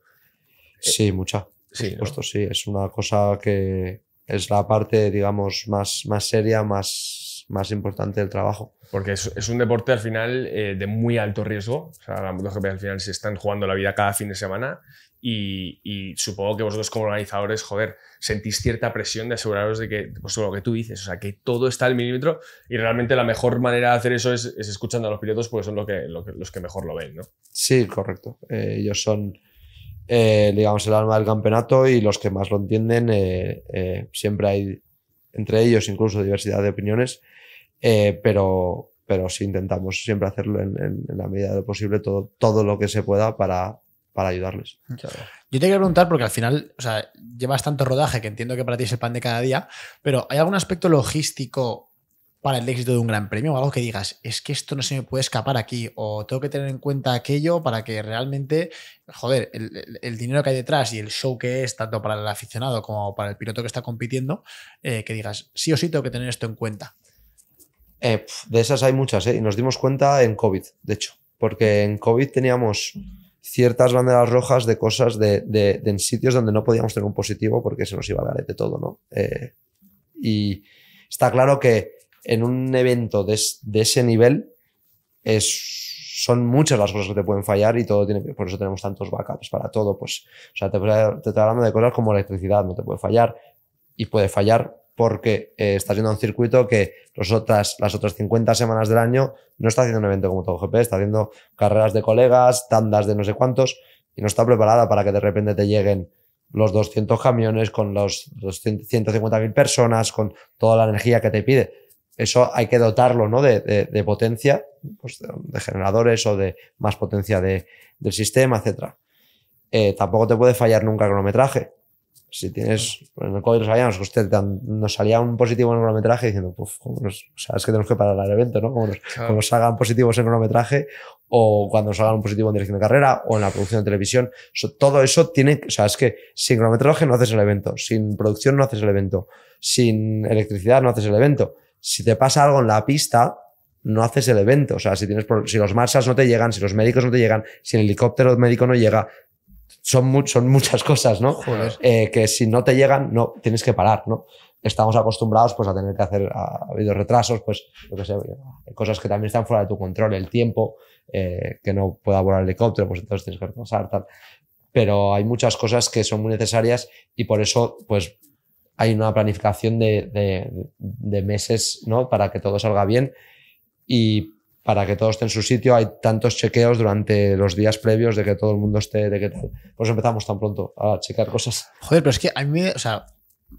Sí, mucha. Sí, por sí. Es una cosa que es la parte, digamos, más, más seria, más, más importante del trabajo. Porque es, un deporte al final eh, de muy alto riesgo. O sea, MotoGP al final se están jugando la vida cada fin de semana y, supongo que vosotros como organizadores, joder, sentís cierta presión de aseguraros de que, pues lo que tú dices, o sea, que todo está al milímetro y realmente la mejor manera de hacer eso es, escuchando a los pilotos porque son lo que, los que mejor lo ven, ¿no? Sí, correcto. Eh, ellos son, eh, digamos, el alma del campeonato y los que más lo entienden. siempre hay entre ellos incluso diversidad de opiniones eh, pero, pero sí intentamos siempre hacerlo en, la medida de lo posible todo, todo lo que se pueda para, para ayudarles. Yo te quiero preguntar, porque al final, o sea, llevas tanto rodaje que entiendo que para ti es el pan de cada día, pero ¿hay algún aspecto logístico para el éxito de un gran premio o algo que digas, es que esto no se me puede escapar aquí o tengo que tener en cuenta aquello para que realmente, joder, el, dinero que hay detrás y el show que es tanto para el aficionado como para el piloto que está compitiendo, eh, que digas, sí o sí tengo que tener esto en cuenta? Eh, de esas hay muchas, eh, Y nos dimos cuenta en COVID, de hecho, porque en COVID teníamos ciertas banderas rojas de cosas de, de, de en sitios donde no podíamos tener un positivo porque se nos iba a dar de todo, ¿no? Eh, y está claro que en un evento de, ese nivel es son muchas las cosas que te pueden fallar y todo tiene por eso tenemos tantos backups para todo pues o sea te, te estoy hablando de cosas como electricidad no te puede fallar y puede fallar porque eh, está haciendo un circuito que los otras, las otras 50 semanas del año no está haciendo un evento como todo GP, está haciendo carreras de colegas, tandas de no sé cuántos, y no está preparada para que de repente te lleguen los 200 camiones con los 150.000 personas, con toda la energía que te pide. Eso hay que dotarlo ¿no? de, de, potencia, pues de, generadores o de más potencia del sistema, etc. Eh, tampoco te puede fallar nunca el cronometraje si tienes, pues, en el código sabíamos que usted nos salía un positivo en el cronometraje diciendo, pues sabes que tenemos que parar el evento, ¿no? Como nos, salgan positivos en cronometraje o cuando nos salgan un positivo en dirección de carrera o en la producción de televisión. todo eso tiene, o sea, es que sin cronometraje no haces el evento, sin producción no haces el evento, sin electricidad no haces el evento. Si te pasa algo en la pista, no haces el evento. O sea, si, tienes, si los marchas no te llegan, si los médicos no te llegan, si el helicóptero médico no llega, son, son muchas cosas, ¿no? Eh, que si no te llegan, no, tienes que parar, ¿no? Estamos acostumbrados pues, a tener que hacer, ha habido retrasos, pues, yo sé, cosas que también están fuera de tu control, el tiempo, eh, que no pueda volar el helicóptero, pues entonces tienes que retrasar, tal. Pero hay muchas cosas que son muy necesarias y por eso, pues, hay una planificación de, de, de meses, ¿no? Para que todo salga bien y para que todo esté en su sitio. Hay tantos chequeos durante los días previos de que todo el mundo esté, de que tal. Pues empezamos tan pronto a checar cosas. Joder, pero es que a mí, o sea,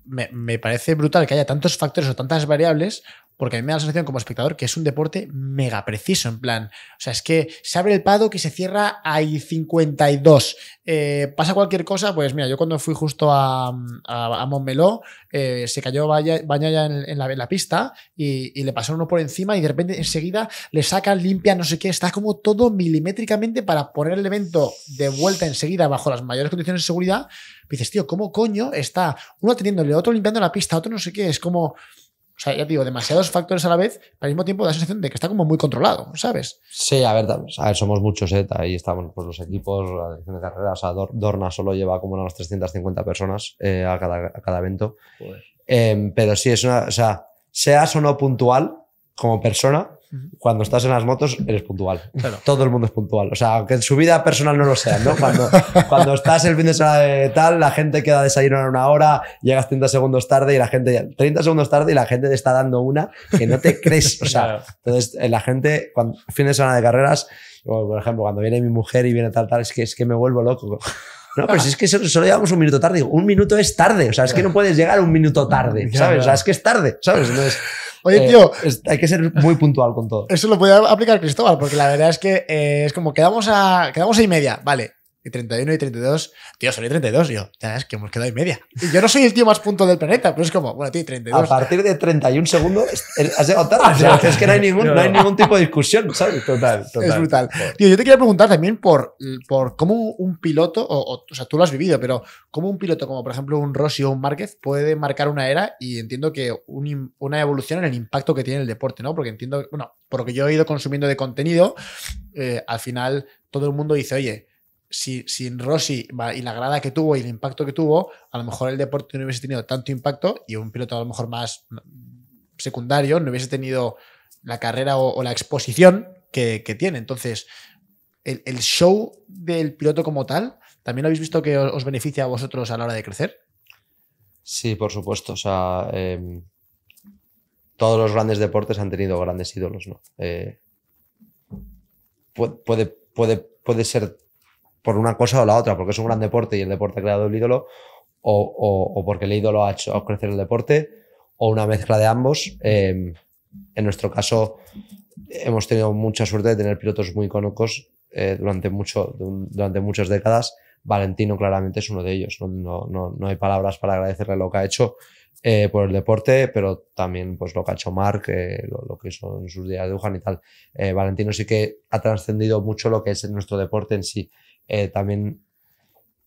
me, parece brutal que haya tantos factores o tantas variables, porque a mí me da la sensación como espectador que es un deporte mega preciso, en plan, o sea, es que se abre el pado que se cierra a 52. Eh, pasa cualquier cosa, pues mira, yo cuando fui justo a, Montmeló, eh, se cayó Bañaya en, la, pista y, le pasaron uno por encima y de repente enseguida le sacan, limpia, no sé qué, está como todo milimétricamente para poner el evento de vuelta enseguida bajo las mayores condiciones de seguridad dices, tío, ¿cómo coño está uno teniéndole, otro limpiando la pista, otro no sé qué? Es como. O sea, ya digo, demasiados factores a la vez, pero al mismo tiempo da la sensación de que está como muy controlado, ¿sabes? Sí, a ver, somos muchos, eh, ahí estamos pues, los equipos, la dirección de carreras, Dorna solo lleva como unas 350 personas eh, a, cada, evento. Em, pero sí, es una, o sea, seas o no puntual como persona, cuando estás en las motos eres puntual. Todo el mundo es puntual. O sea, aunque en su vida personal no lo sea, ¿no? Cuando, estás el fin de semana de tal, la gente queda a una hora, llegas 30 segundos tarde y la gente, 30 segundos tarde y la gente te está dando una que no te crees. O sea, entonces eh, la gente, cuando, fin de semana de carreras, por ejemplo, cuando viene mi mujer y viene tal, tal, es que, es que me vuelvo loco. No, pero si es que solo, llegamos llevamos un minuto tarde. Un minuto es tarde. O sea, es que no puedes llegar un minuto tarde, ¿sabes? O sea, es que es tarde, ¿sabes? Entonces, Oye, eh, tío. hay que ser muy puntual con todo. Eso lo puede aplicar Cristóbal, porque la verdad es que eh, es como quedamos a, quedamos a y media, vale. 31 y 32. Tío, soy 32. yo, ya es que hemos quedado en media. Y yo no soy el tío más punto del planeta, pero es como, bueno, tío, 32. A partir de 31 segundos es que no hay, ningún, tipo de discusión, ¿sabes? Total, total. Es brutal. Tío, yo te quería preguntar también por, por cómo un piloto, o, sea, tú lo has vivido, pero cómo un piloto como, por ejemplo, un Rossi o un Márquez puede marcar una era y entiendo que una evolución en el impacto que tiene el deporte, ¿no? Porque entiendo, bueno, por lo que yo he ido consumiendo de contenido, eh, al final todo el mundo dice, oye, sin Rossi y la grada que tuvo y el impacto que tuvo, a lo mejor el deporte no hubiese tenido tanto impacto y un piloto a lo mejor más mm, secundario no hubiese tenido la carrera o, la exposición que, tiene. Entonces, el, show del piloto como tal, ¿también habéis visto que os, beneficia a vosotros a la hora de crecer? Sí, por supuesto. Em, todos los grandes deportes han tenido grandes ídolos, ¿no? Eh, puede, puede, puede ser por una cosa o la otra, porque es un gran deporte y el deporte ha creado el ídolo, o, o, porque el ídolo ha hecho crecer el deporte, o una mezcla de ambos. Em, en nuestro caso, hemos tenido mucha suerte de tener pilotos muy icónicos eh, durante, mucho, durante muchas décadas. Valentino claramente es uno de ellos. No, no, no, hay palabras para agradecerle lo que ha hecho eh, por el deporte, pero también pues, lo que ha hecho Marc, eh, lo, que hizo en sus días de Wuhan y tal. Valentino sí que ha trascendido mucho lo que es nuestro deporte en sí. Eh, también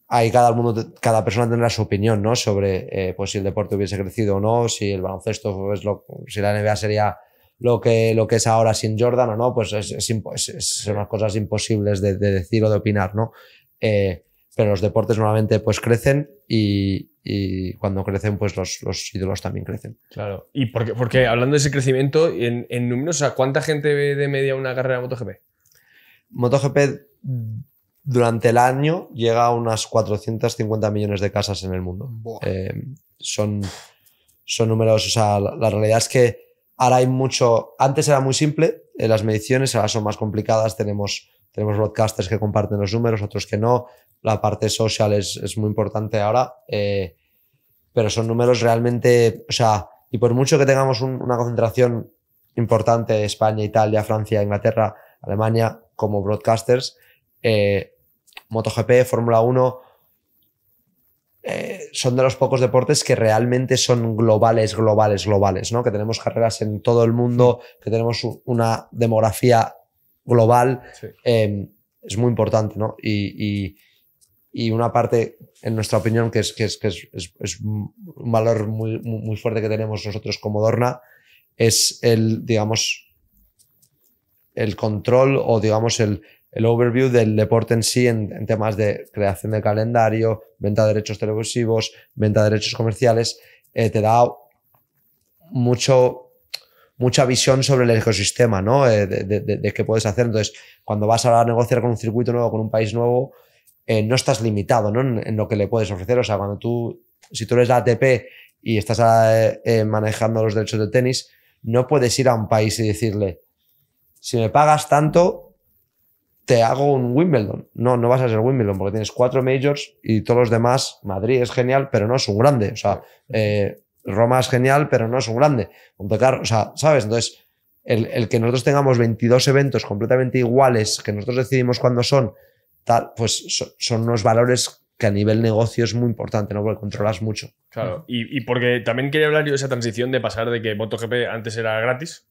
hay cada mundo cada persona tendrá su opinión, ¿no? Sobre eh, pues si el deporte hubiese crecido o no, si el baloncesto es lo, si la NBA sería lo que, lo que es ahora sin Jordan o no, pues es, es, son unas cosas imposibles de, decir o de opinar, ¿no? Eh, pero los deportes normalmente pues crecen y, cuando crecen pues los, ídolos también crecen. Claro, y porque, porque hablando de ese crecimiento, en, números, cuánta gente ve de media una carrera de MotoGP? MotoGP durante el año llega a unas 450 millones de casas en el mundo. Eh, son, son números, o sea, la, realidad es que ahora hay mucho, antes era muy simple eh, las mediciones, ahora son más complicadas, tenemos, tenemos broadcasters que comparten los números, otros que no, la parte social es, es muy importante ahora, eh, pero son números realmente, o sea, y por mucho que tengamos una concentración importante, España, Italia, Francia, Inglaterra, Alemania, como broadcasters, eh, MotoGP, Fórmula 1, eh, son de los pocos deportes que realmente son globales, globales, globales, ¿no? Que tenemos carreras en todo el mundo, que tenemos una demografía global. Em, es muy importante, ¿no? Y, una parte, en nuestra opinión, que es, un valor muy, muy, fuerte que tenemos nosotros como Dorna, es el, digamos, el control o, digamos, el, el overview del deporte en sí en, temas de creación de calendario, venta de derechos televisivos, venta de derechos comerciales, eh, te da mucho, mucha visión sobre el ecosistema, ¿no? Eh, de, qué puedes hacer. Entonces, cuando vas a negociar con un circuito nuevo, con un país nuevo, eh, no estás limitado ¿no? En, lo que le puedes ofrecer. O sea, cuando tú, si tú eres ATP y estás manejando los derechos de tenis, no puedes ir a un país y decirle, si me pagas tanto, te hago un Wimbledon. No, no vas a ser Wimbledon porque tienes cuatro majors y todos los demás. Madrid es genial, pero no es un grande. O sea, eh, Roma es genial, pero no es un grande. o sea, ¿sabes? Entonces, el, el, que nosotros tengamos 22 eventos completamente iguales, que nosotros decidimos cuándo son, tal, pues son unos valores que a nivel negocio es muy importante, ¿no? Porque controlas mucho. Claro, y, y porque también quería hablar yo de esa transición de pasar de que MotoGP antes era gratis,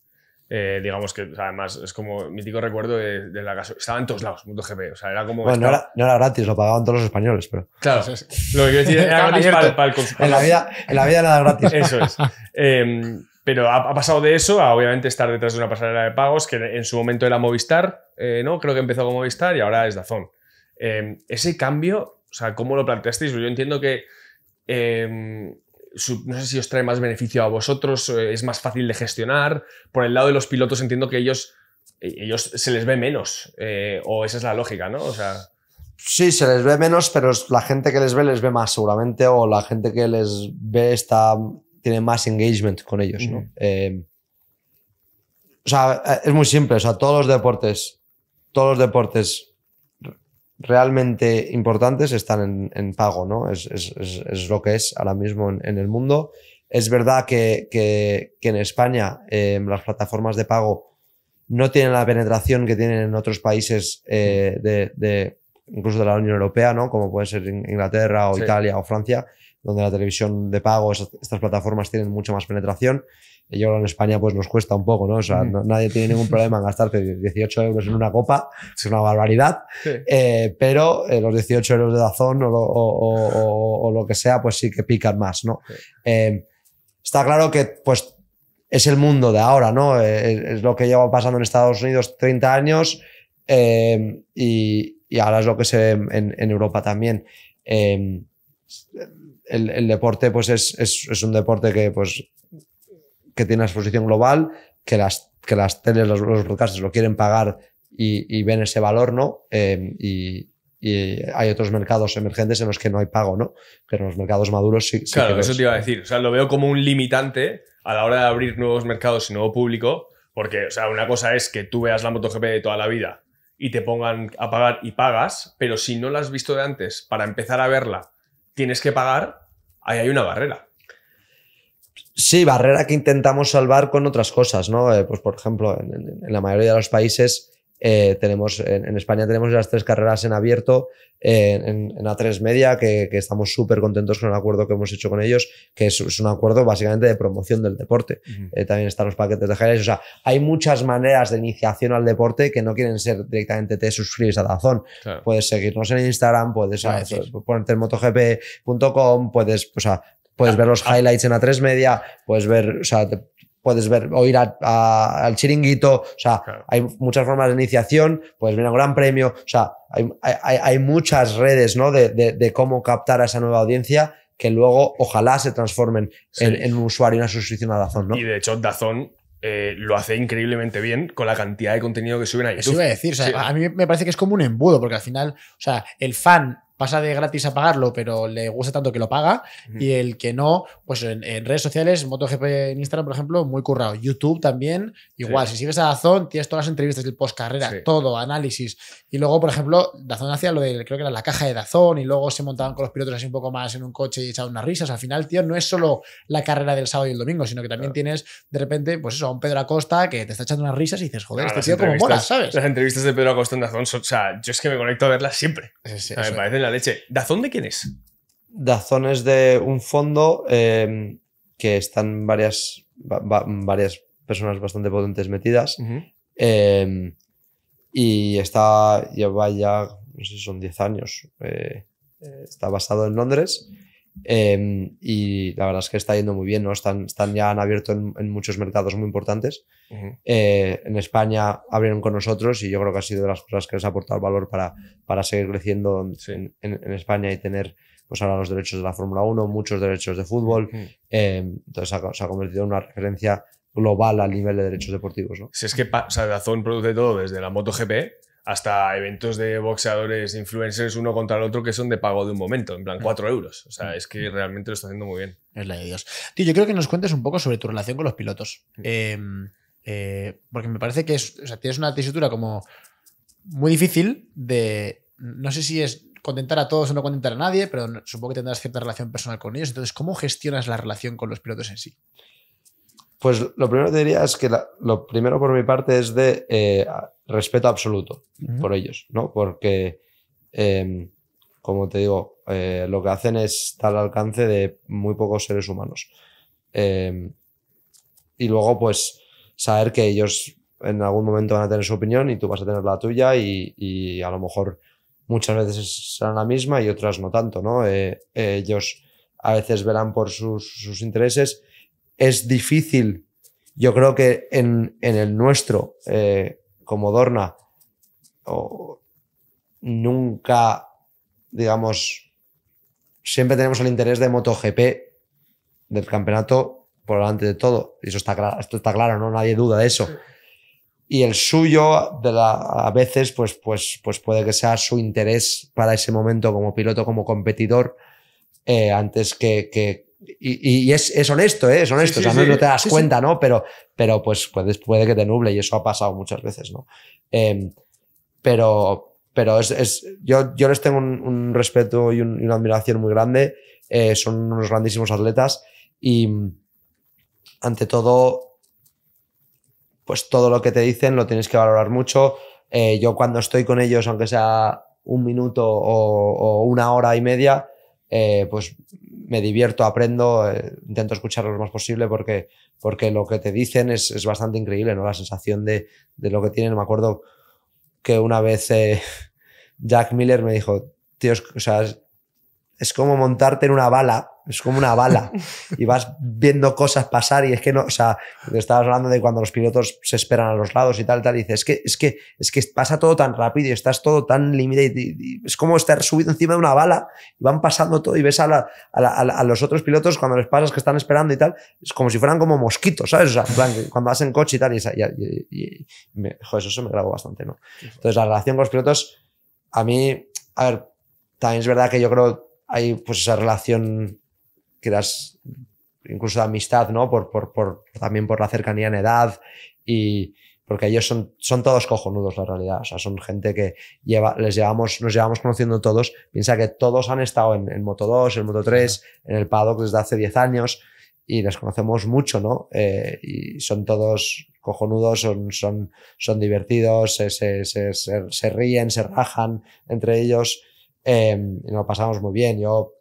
eh, digamos que además es como mítico recuerdo de, la casa, Estaba en todos lados, MotoGP. O sea, era como. Bueno, no, era, no, era, gratis, lo pagaban todos los españoles, pero. Claro, lo que quiero decir era gratis para, el consumidor. En la vida, en la vida gratis. Eso es. Em, pero ha, pasado de eso a obviamente estar detrás de una pasarela de pagos que en su momento era Movistar, eh, ¿no? Creo que empezó con Movistar y ahora es Dazón. Em, ese cambio, o sea, ¿cómo lo planteasteis? Yo entiendo que em, no sé si os trae más beneficio a vosotros, eh, es más fácil de gestionar. Por el lado de los pilotos entiendo que ellos, eh, ellos se les ve menos, eh, o esa es la lógica, ¿no? O sea... Sí, se les ve menos, pero la gente que les ve les ve más seguramente, o la gente que les ve está, tiene más engagement con ellos, ¿no? o sea, es muy simple, o sea, todos los deportes, todos los deportes realmente importantes están en, pago, ¿no? Es, lo que es ahora mismo en, el mundo. Es verdad que, en España em, las plataformas de pago no tienen la penetración que tienen en otros países eh, de, incluso de la Unión Europea, ¿no? Como puede ser Inglaterra o Italia o Francia, donde la televisión de pago, estas plataformas tienen mucha más penetración yo en España pues nos cuesta un poco, ¿no? O sea, mm. nadie tiene ningún problema en gastarte 18 euros en una copa, es una barbaridad, eh, pero eh, los 18 euros de Dazón o lo, o, lo, que sea, pues sí que pican más, ¿no? Eh, está claro que pues es el mundo de ahora, ¿no? Es, lo que lleva pasando en Estados Unidos 30 años y, ahora es lo que se en, Europa también. El, deporte pues es, es un deporte que pues que tiene exposición global, que las, que las teles, los, los broadcasters lo quieren pagar y, ven ese valor, ¿no? Em, y, hay otros mercados emergentes en los que no hay pago, ¿no? Pero en los mercados maduros sí. claro, eso te iba a decir. O sea, lo veo como un limitante a la hora de abrir nuevos mercados y nuevo público, porque, o sea, una cosa es que tú veas la MotoGP de toda la vida y te pongan a pagar y pagas, pero si no la has visto de antes, para empezar a verla tienes que pagar, ahí hay una barrera. Sí, barrera que intentamos salvar con otras cosas, ¿no? Eh, pues por ejemplo, en, la mayoría de los países eh, tenemos, en, España tenemos las tres carreras en abierto, en, A3 Media, que, estamos súper contentos con el acuerdo que hemos hecho con ellos, que es, un acuerdo básicamente de promoción del deporte. Eh, también están los paquetes de Jerez, O sea, hay muchas maneras de iniciación al deporte que no quieren ser directamente te suscribes a Dazón. Puedes seguirnos en Instagram, puedes ponerte en motogp.com, puedes, o sea, Puedes ah, ver los ah. highlights en A3 Media, puedes ver, o sea, puedes ver o ir al chiringuito, o sea, hay muchas formas de iniciación, puedes ver a un gran premio, o sea, hay, muchas redes, ¿no? De, cómo captar a esa nueva audiencia que luego ojalá se transformen en, un usuario y una suscripción a Dazón, ¿no? Y de hecho, Dazón eh, lo hace increíblemente bien con la cantidad de contenido que suben a a decir, a mí me parece que es como un embudo, porque al final, o sea, el fan pasa de gratis a pagarlo, pero le gusta tanto que lo paga. Y el que no, pues en, redes sociales, MotoGP en Instagram, por ejemplo, muy currado. YouTube también, igual. Si sigues a Dazón, tienes todas las entrevistas del post carrera, todo, análisis. Y luego, por ejemplo, Dazón hacía lo de, creo que era la caja de Dazón, y luego se montaban con los pilotos así un poco más en un coche y echaban unas risas. Al final, tío, no es solo la carrera del sábado y el domingo, sino que también tienes de repente, pues eso, a un Pedro Acosta que te está echando unas risas y dices, joder, claro, este tío como mola, ¿sabes? Las entrevistas de Pedro Acosta en Dazón, o sea, yo es que me conecto a verlas siempre. Sí, leche. ¿Dazón de quién es? Dazón es de un fondo eh, que están varias, varias personas bastante potentes metidas. Eh, y está, lleva ya, no sé si son 10 años. Eh, está basado en Londres Em, y la verdad es que está yendo muy bien, ¿no? Están, están ya han abierto en, muchos mercados muy importantes. Eh, en España abrieron con nosotros y yo creo que ha sido de las cosas que les ha aportado valor para, para seguir creciendo en, España y tener pues ahora los derechos de la Fórmula 1, muchos derechos de fútbol. Em, entonces se ha convertido en una referencia global a nivel de derechos deportivos. ¿no? Si es que o sea, produce todo desde la MotoGP hasta eventos de boxeadores, influencers, uno contra el otro, que son de pago de un momento, en plan mm. cuatro euros. O sea, mm. es que realmente lo está haciendo muy bien. Es la de Dios. Tío, yo creo que nos cuentes un poco sobre tu relación con los pilotos. Mm. Em, eh, porque me parece que es, tienes una tesitura como muy difícil de... No sé si es contentar a todos o no contentar a nadie, pero supongo que tendrás cierta relación personal con ellos. Entonces, ¿cómo gestionas la relación con los pilotos en sí? Pues lo primero que diría es que lo primero por mi parte es de... Eh, respeto absoluto por ellos, ¿no? Porque, em, como te digo, eh, lo que hacen es estar al alcance de muy pocos seres humanos. Em, y luego, pues, saber que ellos en algún momento van a tener su opinión y tú vas a tener la tuya y, a lo mejor muchas veces será la misma y otras no tanto, ¿no? Eh, ellos a veces verán por sus, intereses. Es difícil yo creo que en, el nuestro eh, como Dorna o nunca, digamos, siempre tenemos el interés de MotoGP del campeonato por delante de todo. Y eso está, claro, esto está claro, ¿no? Nadie duda de eso. Y el suyo, de la, a veces, pues, pues, pues puede que sea su interés para ese momento como piloto, como competidor, eh, antes que, que, y, es, honesto, es honesto, ¿eh? no, te das cuenta, ¿no? Pero, pero pues, pues puede, que te nuble y eso ha pasado muchas veces, ¿no? Em, pero pero es, yo, yo les tengo un, respeto y, una admiración muy grande, eh, son unos grandísimos atletas y ante todo, pues todo lo que te dicen lo tienes que valorar mucho. Eh, yo cuando estoy con ellos, aunque sea un minuto o, una hora y media, pues me divierto, aprendo, eh, intento escuchar lo más posible porque, porque lo que te dicen es, es bastante increíble, ¿no? La sensación de, de, lo que tienen. Me acuerdo que una vez eh, Jack Miller me dijo, tío, o sea, es como montarte en una bala es como una bala y vas viendo cosas pasar y es que no, o sea, estabas hablando de cuando los pilotos se esperan a los lados y tal, tal, y dices, es que, es que, es que pasa todo tan rápido y estás todo tan límite y, es como estar subido encima de una bala y van pasando todo y ves a, los otros pilotos cuando les pasas que están esperando y tal, es como si fueran como mosquitos, ¿sabes? O sea, cuando vas en coche y tal, y, y joder, eso me grabó bastante, ¿no? Entonces, la relación con los pilotos, a mí, a ver, también es verdad que yo creo hay pues esa relación quedas incluso de amistad, ¿no? Por, por, por, también por la cercanía en edad y porque ellos son, son todos cojonudos, la realidad. O sea, son gente que lleva, les llevamos, nos llevamos conociendo todos. Piensa que todos han estado en, en Moto 2, en Moto 3, en el paddock desde hace 10 años y les conocemos mucho, ¿no? Eh, y son todos cojonudos, son, son, son divertidos, se, se, se, ríen, se rajan entre ellos. Eh, y nos pasamos muy bien. Yo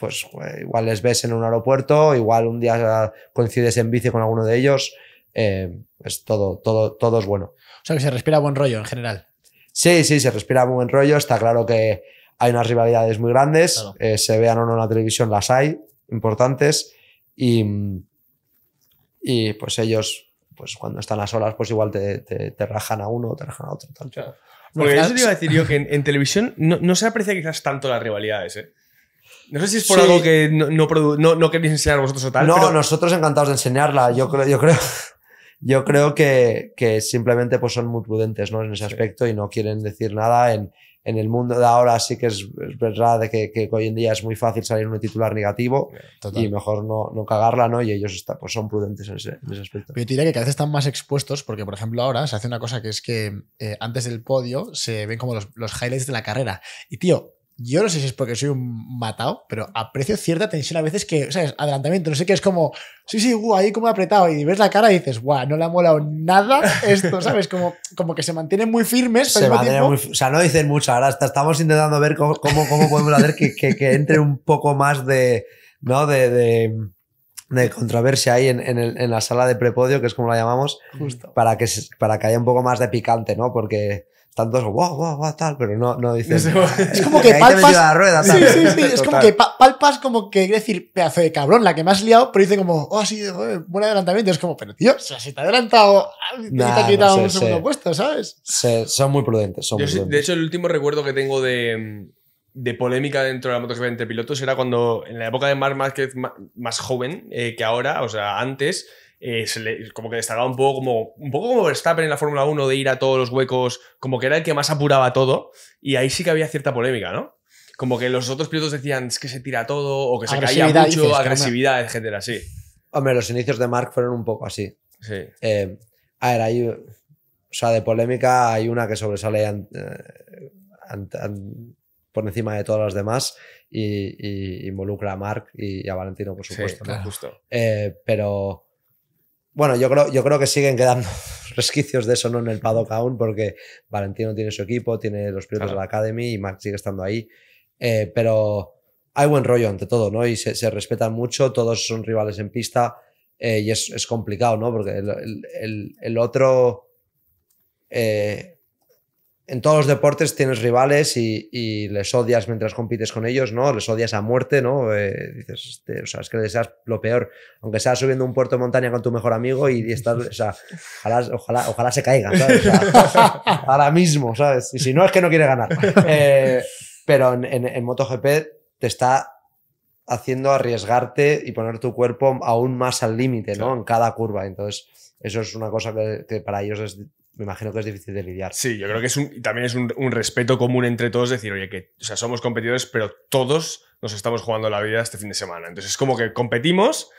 pues eh, igual les ves en un aeropuerto, igual un día coincides en bici con alguno de ellos, eh, es pues todo, todo, todo es bueno. O sea que se respira buen rollo en general. Sí, sí, se respira buen rollo, está claro que hay unas rivalidades muy grandes, eh, se vean o no en la televisión, las hay, importantes, y, pues ellos, pues cuando están a solas, pues igual te, te, rajan a uno, te rajan a otro. Tal. eso te iba a decir yo que en, televisión no, no, se aprecia quizás tanto las rivalidades, ¿eh? No sé si es por algo que no, no, queréis enseñar vosotros o tal. No, nosotros encantados de enseñarla. Yo creo, yo creo, yo creo que, que simplemente pues son muy prudentes ¿no? en ese aspecto y no quieren decir nada. En, en el mundo de ahora sí que es, verdad de que, hoy en día es muy fácil salir un titular negativo y mejor no, cagarla, ¿no? Y ellos pues son prudentes en ese, aspecto. Pero yo te diría que cada vez están más expuestos porque, por ejemplo, ahora se hace una cosa que es que eh, antes del podio se ven como los, los highlights de la carrera. Y, tío, yo no sé si es porque soy un matado, pero aprecio cierta tensión a veces que, o sea, adelantamiento, no sé qué, es como, sí, sí, ahí como apretado, y ves la cara y dices, guau, no le ha molado nada esto, ¿sabes? Como, como que se mantienen muy firmes. se mantiene muy, o sea, no dicen mucho, ahora estamos intentando ver cómo, cómo, podemos hacer que, entre un poco más de, ¿no? de, de controversia ahí en, en, la sala de prepodio, que es como la llamamos, Justo. Para, que, para que haya un poco más de picante, ¿no? Porque están todos guau, guau, guau, tal, pero no, no dicen. es como que palpas. La rueda, Sí, sí, sí. es como que palpas, como que, decir, pedazo de cabrón, la que me has liado, pero dice como, oh, sí, buen adelantamiento. Es como, pero tío, o si te ha adelantado, ah, te ha quitado un segundo puesto, ¿sabes? son muy prudentes. Son muy De hecho, el último recuerdo que tengo de, de polémica dentro de la MotoGP entre pilotos era cuando, en la época de Mark Márquez, más joven eh, que ahora, o sea, antes eh, como que destacaba un poco como, un poco como Verstappen en la Fórmula 1 de ir a todos los huecos, como que era el que más apuraba todo, y ahí sí que había cierta polémica, ¿no? Como que los otros pilotos decían es que se tira todo, o que se caía mucho, agresividad, en etcétera, sí. Hombre, los inicios de Mark fueron un poco así. Sí. Eh, a ver, hay. O sea, de polémica hay una que sobresale eh, por encima de todas las demás y, involucra a Mark y, a Valentino, por supuesto. Sí, pero bueno, yo creo, yo creo que siguen quedando resquicios de eso ¿no? en el paddock aún, porque Valentino tiene su equipo, tiene los pilotos de la Academy y Max sigue estando ahí. Eh, pero hay buen rollo ante todo, ¿no? Y se, respetan mucho, todos son rivales en pista eh, y es, es, complicado, ¿no? Porque el, el, el otro. Eh, en todos los deportes tienes rivales y, les odias mientras compites con ellos, ¿no? Les odias a muerte, ¿no? Eh, dices, este, o sea, es que le deseas lo peor, aunque seas subiendo un puerto de montaña con tu mejor amigo y, estás, o sea, ojalá, ojalá, se caiga, ¿sabes? ahora mismo, ¿sabes? Y si no, es que no quiere ganar. Eh, pero en, MotoGP te está haciendo arriesgarte y poner tu cuerpo aún más al límite, ¿no? En cada curva. Entonces, eso es una cosa que para ellos es me imagino que es difícil de lidiar. Sí, yo creo que es un, también es un, respeto común entre todos decir, oye, que sea, somos competidores, pero todos nos estamos jugando la vida este fin de semana. Entonces es como que competimos,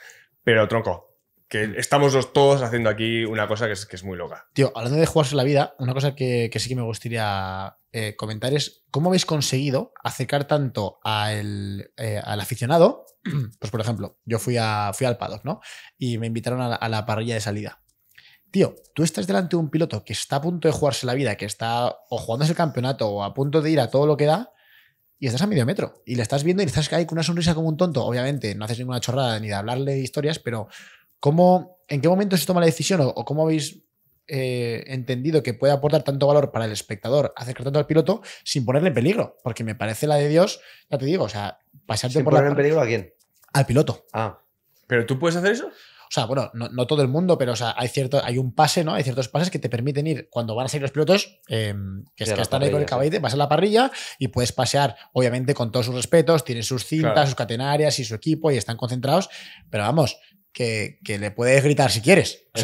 pero tronco. Que mm. estamos los todos haciendo aquí una cosa que es, muy loca. Tío, hablando de jugarse la vida, una cosa que, sí que me gustaría eh, comentar es cómo habéis conseguido acercar tanto al, eh, aficionado. Pues, por ejemplo, yo fui, a, fui al paddock, ¿no? Y me invitaron a la parrilla de salida tío, tú estás delante de un piloto que está a punto de jugarse la vida, que está o jugando el campeonato o a punto de ir a todo lo que da, y estás a medio metro. Y le estás viendo y estás ahí con una sonrisa como un tonto. Obviamente, no haces ninguna chorrada ni de hablarle de historias, pero ¿en qué momento se toma la decisión o, cómo habéis eh, entendido que puede aportar tanto valor para el espectador, acercar tanto al piloto sin ponerle en peligro? Porque me parece la de Dios, ya te digo, o sea, pasarte por poner en peligro a quién? Al piloto. Ah. ¿Pero tú puedes hacer eso? O sea, bueno, no, todo el mundo, pero hay, cierto, hay un pase, ¿no? Hay ciertos pases que te permiten ir cuando van a salir los pilotos, em, que, es están ahí con el caballete, vas a la parrilla y puedes pasear, obviamente, con todos sus respetos, tienen sus cintas, sus catenarias y su equipo y están concentrados, pero vamos, que, le puedes gritar si quieres. es,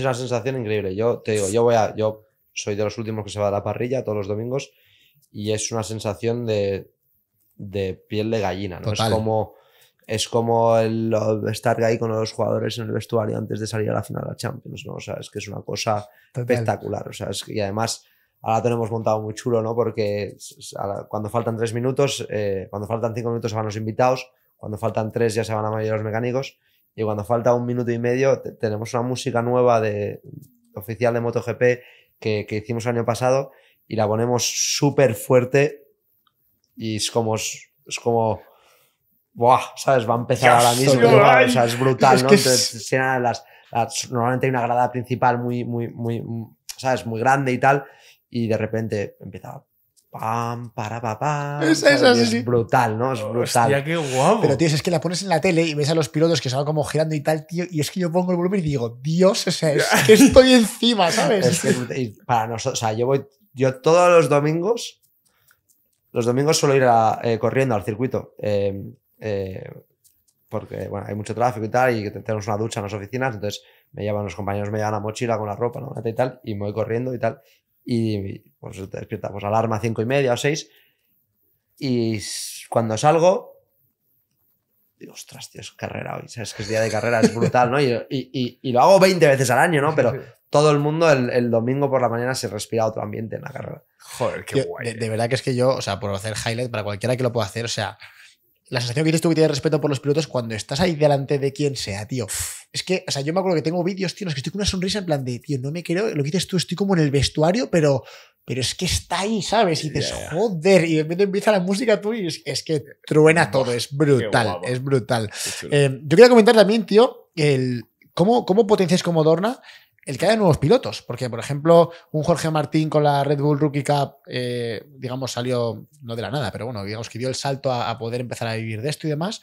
una, sensación increíble. Yo te digo, yo voy a. Yo soy de los últimos que se va a la parrilla todos los domingos y es una sensación de, piel de gallina, ¿no? Es como es como el estar ahí con los jugadores en el vestuario antes de salir a la final la Champions, ¿no? O es que es una cosa espectacular, o sea, y además ahora tenemos montado muy chulo, ¿no? Porque cuando faltan tres minutos, eh, cuando faltan cinco minutos se van los invitados, cuando faltan tres ya se van a mayores los mecánicos y cuando falta un minuto y medio tenemos una música nueva de oficial de MotoGP que, que hicimos el año pasado y la ponemos súper fuerte y es como es como Buah, ¿sabes? Va a empezar ahora mismo. o sea, es brutal, ¿no? Entonces, las, normalmente hay una grada principal muy, muy, muy, ¿sabes? Muy grande y tal. Y de repente empieza pam, para, pa, Es, brutal, ¿no? Es brutal. Pero, tío, es que la pones en la tele y ves a los pilotos que salen como girando y tal, tío, y es que yo pongo el volumen y digo, Dios, es que estoy encima, ¿sabes? para nosotros, o sea, yo voy, yo todos los domingos, los domingos suelo ir eh, corriendo al circuito. Eh, eh, porque bueno, hay mucho tráfico y tal, y tenemos una ducha en las oficinas, entonces me llevan los compañeros, me llevan la mochila con la ropa, y tal, y me voy corriendo y tal, y pues despierta, pues alarma cinco y media o seis, y cuando salgo, digo, ostras, tío, es carrera hoy, ¿sabes? Que es día de carrera, es brutal, ¿no? Y, y, lo hago 20 veces al año, ¿no? Pero todo el mundo el, domingo por la mañana se respira otro ambiente en la carrera. Joder, qué guay. De, eh. de, verdad que es que yo, o sea, por hacer highlight, para cualquiera que lo pueda hacer, o sea, la sensación que tienes tú que tienes respeto por los pilotos cuando estás ahí delante de quien sea, tío. Es que, o sea, yo me acuerdo que tengo vídeos, tío, en los que estoy con una sonrisa en plan de, tío, no me creo lo que dices tú, estoy como en el vestuario, pero, pero es que está ahí, ¿sabes? Y dices, joder, y de repente empieza la música tú y es, que truena todo, es brutal, es brutal. Eh, yo quería comentar también, tío, el, ¿Cómo, ¿Cómo potencias como Dorna el que haya nuevos pilotos, porque por ejemplo, un Jorge Martín con la Red Bull Rookie Cup, eh, digamos, salió no de la nada, pero bueno, digamos que dio el salto a, poder empezar a vivir de esto y demás.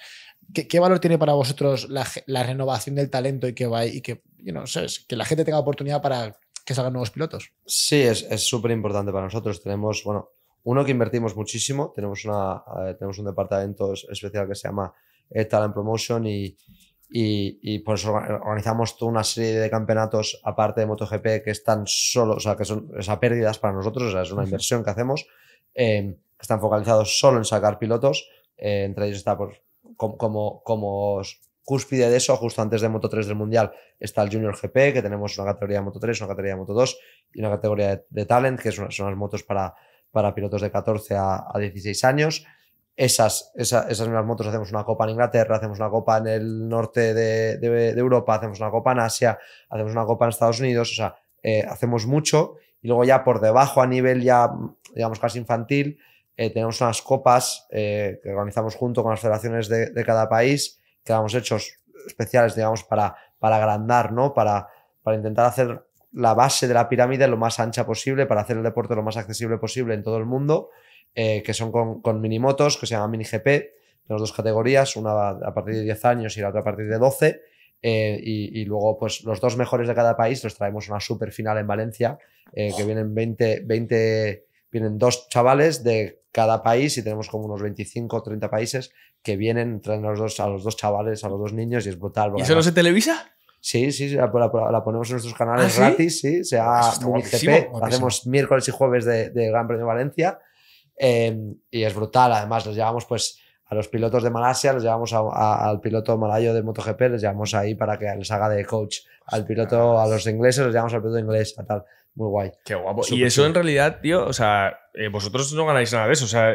¿Qué, valor tiene para vosotros la, renovación del talento y que, va, y que, que la gente tenga oportunidad para que salgan nuevos pilotos? Sí, es súper importante para nosotros. Tenemos, bueno, uno que invertimos muchísimo, tenemos, una, eh, tenemos un departamento especial que se llama eh, Talent Promotion y y, por eso organizamos toda una serie de campeonatos aparte de MotoGP que están solo, o sea, que son esas pérdidas para nosotros, o es una inversión que hacemos, em, que están focalizados solo en sacar pilotos, eh, entre ellos está pues, como, como, cúspide de eso, justo antes de Moto3 del Mundial, está el Junior GP, que tenemos una categoría de Moto3, una categoría de Moto2 y una categoría de, Talent, que son, las motos para, para pilotos de 14 a, a 16 años esas, esas, esas, mismas motos hacemos una copa en Inglaterra, hacemos una copa en el norte de, de, Europa, hacemos una copa en Asia, hacemos una copa en Estados Unidos, o sea, eh, hacemos mucho y luego ya por debajo a nivel ya, digamos, casi infantil, eh, tenemos unas copas eh, que organizamos junto con las federaciones de, de, cada país, que damos hechos especiales, digamos, para, para agrandar, ¿no? Para, para intentar hacer la base de la pirámide lo más ancha posible, para hacer el deporte lo más accesible posible en todo el mundo eh, que son con, mini minimotos, que se llama Mini GP, tenemos dos categorías, una a partir de 10 años y la otra a partir de 12. Eh, y, luego, pues los dos mejores de cada país los traemos a una super final en Valencia, eh, que vienen 20, 20, vienen dos chavales de cada país y tenemos como unos 25 o 30 países que vienen, traen a los, dos, a los dos chavales, a los dos niños y es brutal. ¿Y eso no se televisa? Sí, sí, la, la, ponemos en nuestros ¿Ah, canales gratis, sí, sea ah, Mini GP, hacemos miércoles y jueves de Gran Premio Valencia Em, y es brutal, además, los llevamos pues a los pilotos de Malasia, los llevamos al piloto malayo de MotoGP, les llevamos ahí para que les haga de coach. Al piloto, a los ingleses, los llevamos al piloto inglés, tal. Muy guay. Qué guapo. y eso en realidad, tío, o sea, eh, vosotros no ganáis nada de eso. O sea,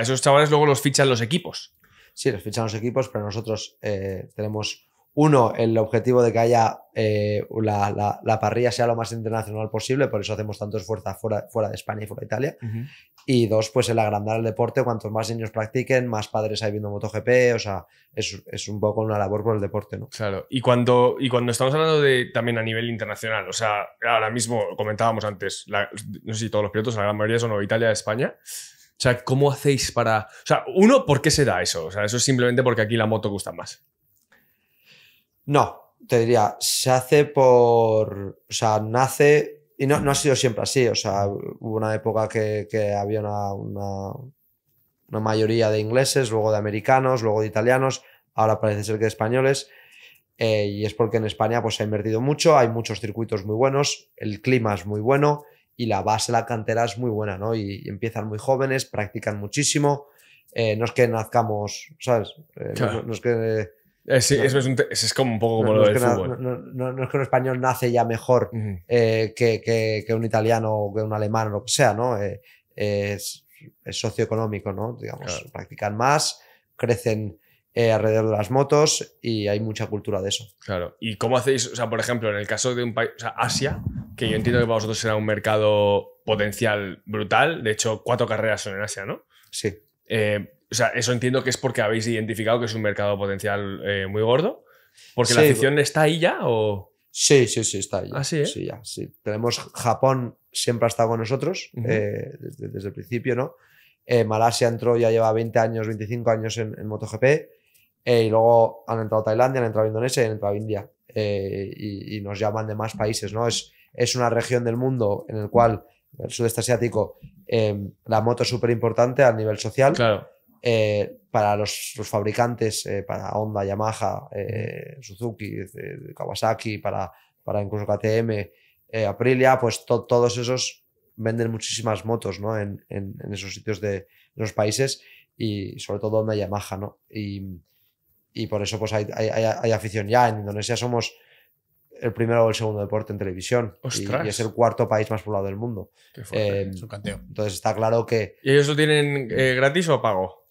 esos chavales luego los fichan los equipos. Sí, los fichan los equipos, pero nosotros eh, tenemos uno, el objetivo de que haya eh, la, parrilla sea lo más internacional posible, por eso hacemos tanto esfuerzo fuera, de España y fuera de Italia. Y dos, pues el agrandar el deporte, cuantos más niños practiquen, más padres hay viendo MotoGP, o sea, es, un poco una labor por el deporte, ¿no? Claro, y cuando, y cuando estamos hablando de también a nivel internacional, o sea, ahora mismo comentábamos antes, no sé si todos los pilotos, la gran mayoría son o Italia, España. O sea, ¿cómo hacéis para...? O sea, uno, ¿por qué se da eso? O sea, eso es simplemente porque aquí la moto gusta más. No, te diría, se hace por. O sea, nace. Y no, ha sido siempre así. O sea, hubo una época que, había una, una, mayoría de ingleses, luego de americanos, luego de italianos. Ahora parece ser que de españoles. Eh, y es porque en España pues, se ha invertido mucho, hay muchos circuitos muy buenos, el clima es muy bueno y la base, la cantera es muy buena, ¿no? Y, empiezan muy jóvenes, practican muchísimo. Eh, no es que nazcamos, ¿sabes? Eh, no, es que sí, eso es, un, como un poco como lo fútbol. No, es que un español nace ya mejor eh, que, un italiano o que un alemán o lo que sea, ¿no? Eh, es, socioeconómico, ¿no? Digamos, practican más, crecen eh, alrededor de las motos y hay mucha cultura de eso. Claro. ¿Y cómo hacéis, o sea, por ejemplo, en el caso de un país, o sea, Asia, que yo entiendo que para vosotros será un mercado potencial brutal, de hecho, cuatro carreras son en Asia, ¿no? Sí. O sea, eso entiendo que es porque habéis identificado que es un mercado potencial eh, muy gordo. ¿Porque la afición pues está ahí ya o...? Sí, sí, sí, está ahí. ¿Ah, eh? sí, ya, sí, Tenemos Japón, siempre ha estado con nosotros, eh, desde, el principio, ¿no? Malasia entró, ya lleva 20 años, 25 años en, MotoGP. y luego han entrado Tailandia, han entrado Indonesia y han entrado India. Y, nos llaman de más países, ¿no? Es, es una región del mundo en el cual, el sudeste asiático, la moto es súper importante a nivel social. Claro eh, para los, fabricantes, eh, para Honda, Yamaha, eh, Suzuki, Kawasaki, para, para incluso KTM, Aprilia, pues todos esos venden muchísimas motos ¿no? en, esos sitios de los países y sobre todo Honda y Yamaha. ¿no? Y, por eso pues hay, afición ya. En Indonesia somos el primero o el segundo deporte en televisión y, es el cuarto país más poblado del mundo. Entonces está claro que... ¿Y ellos lo tienen gratis o pago?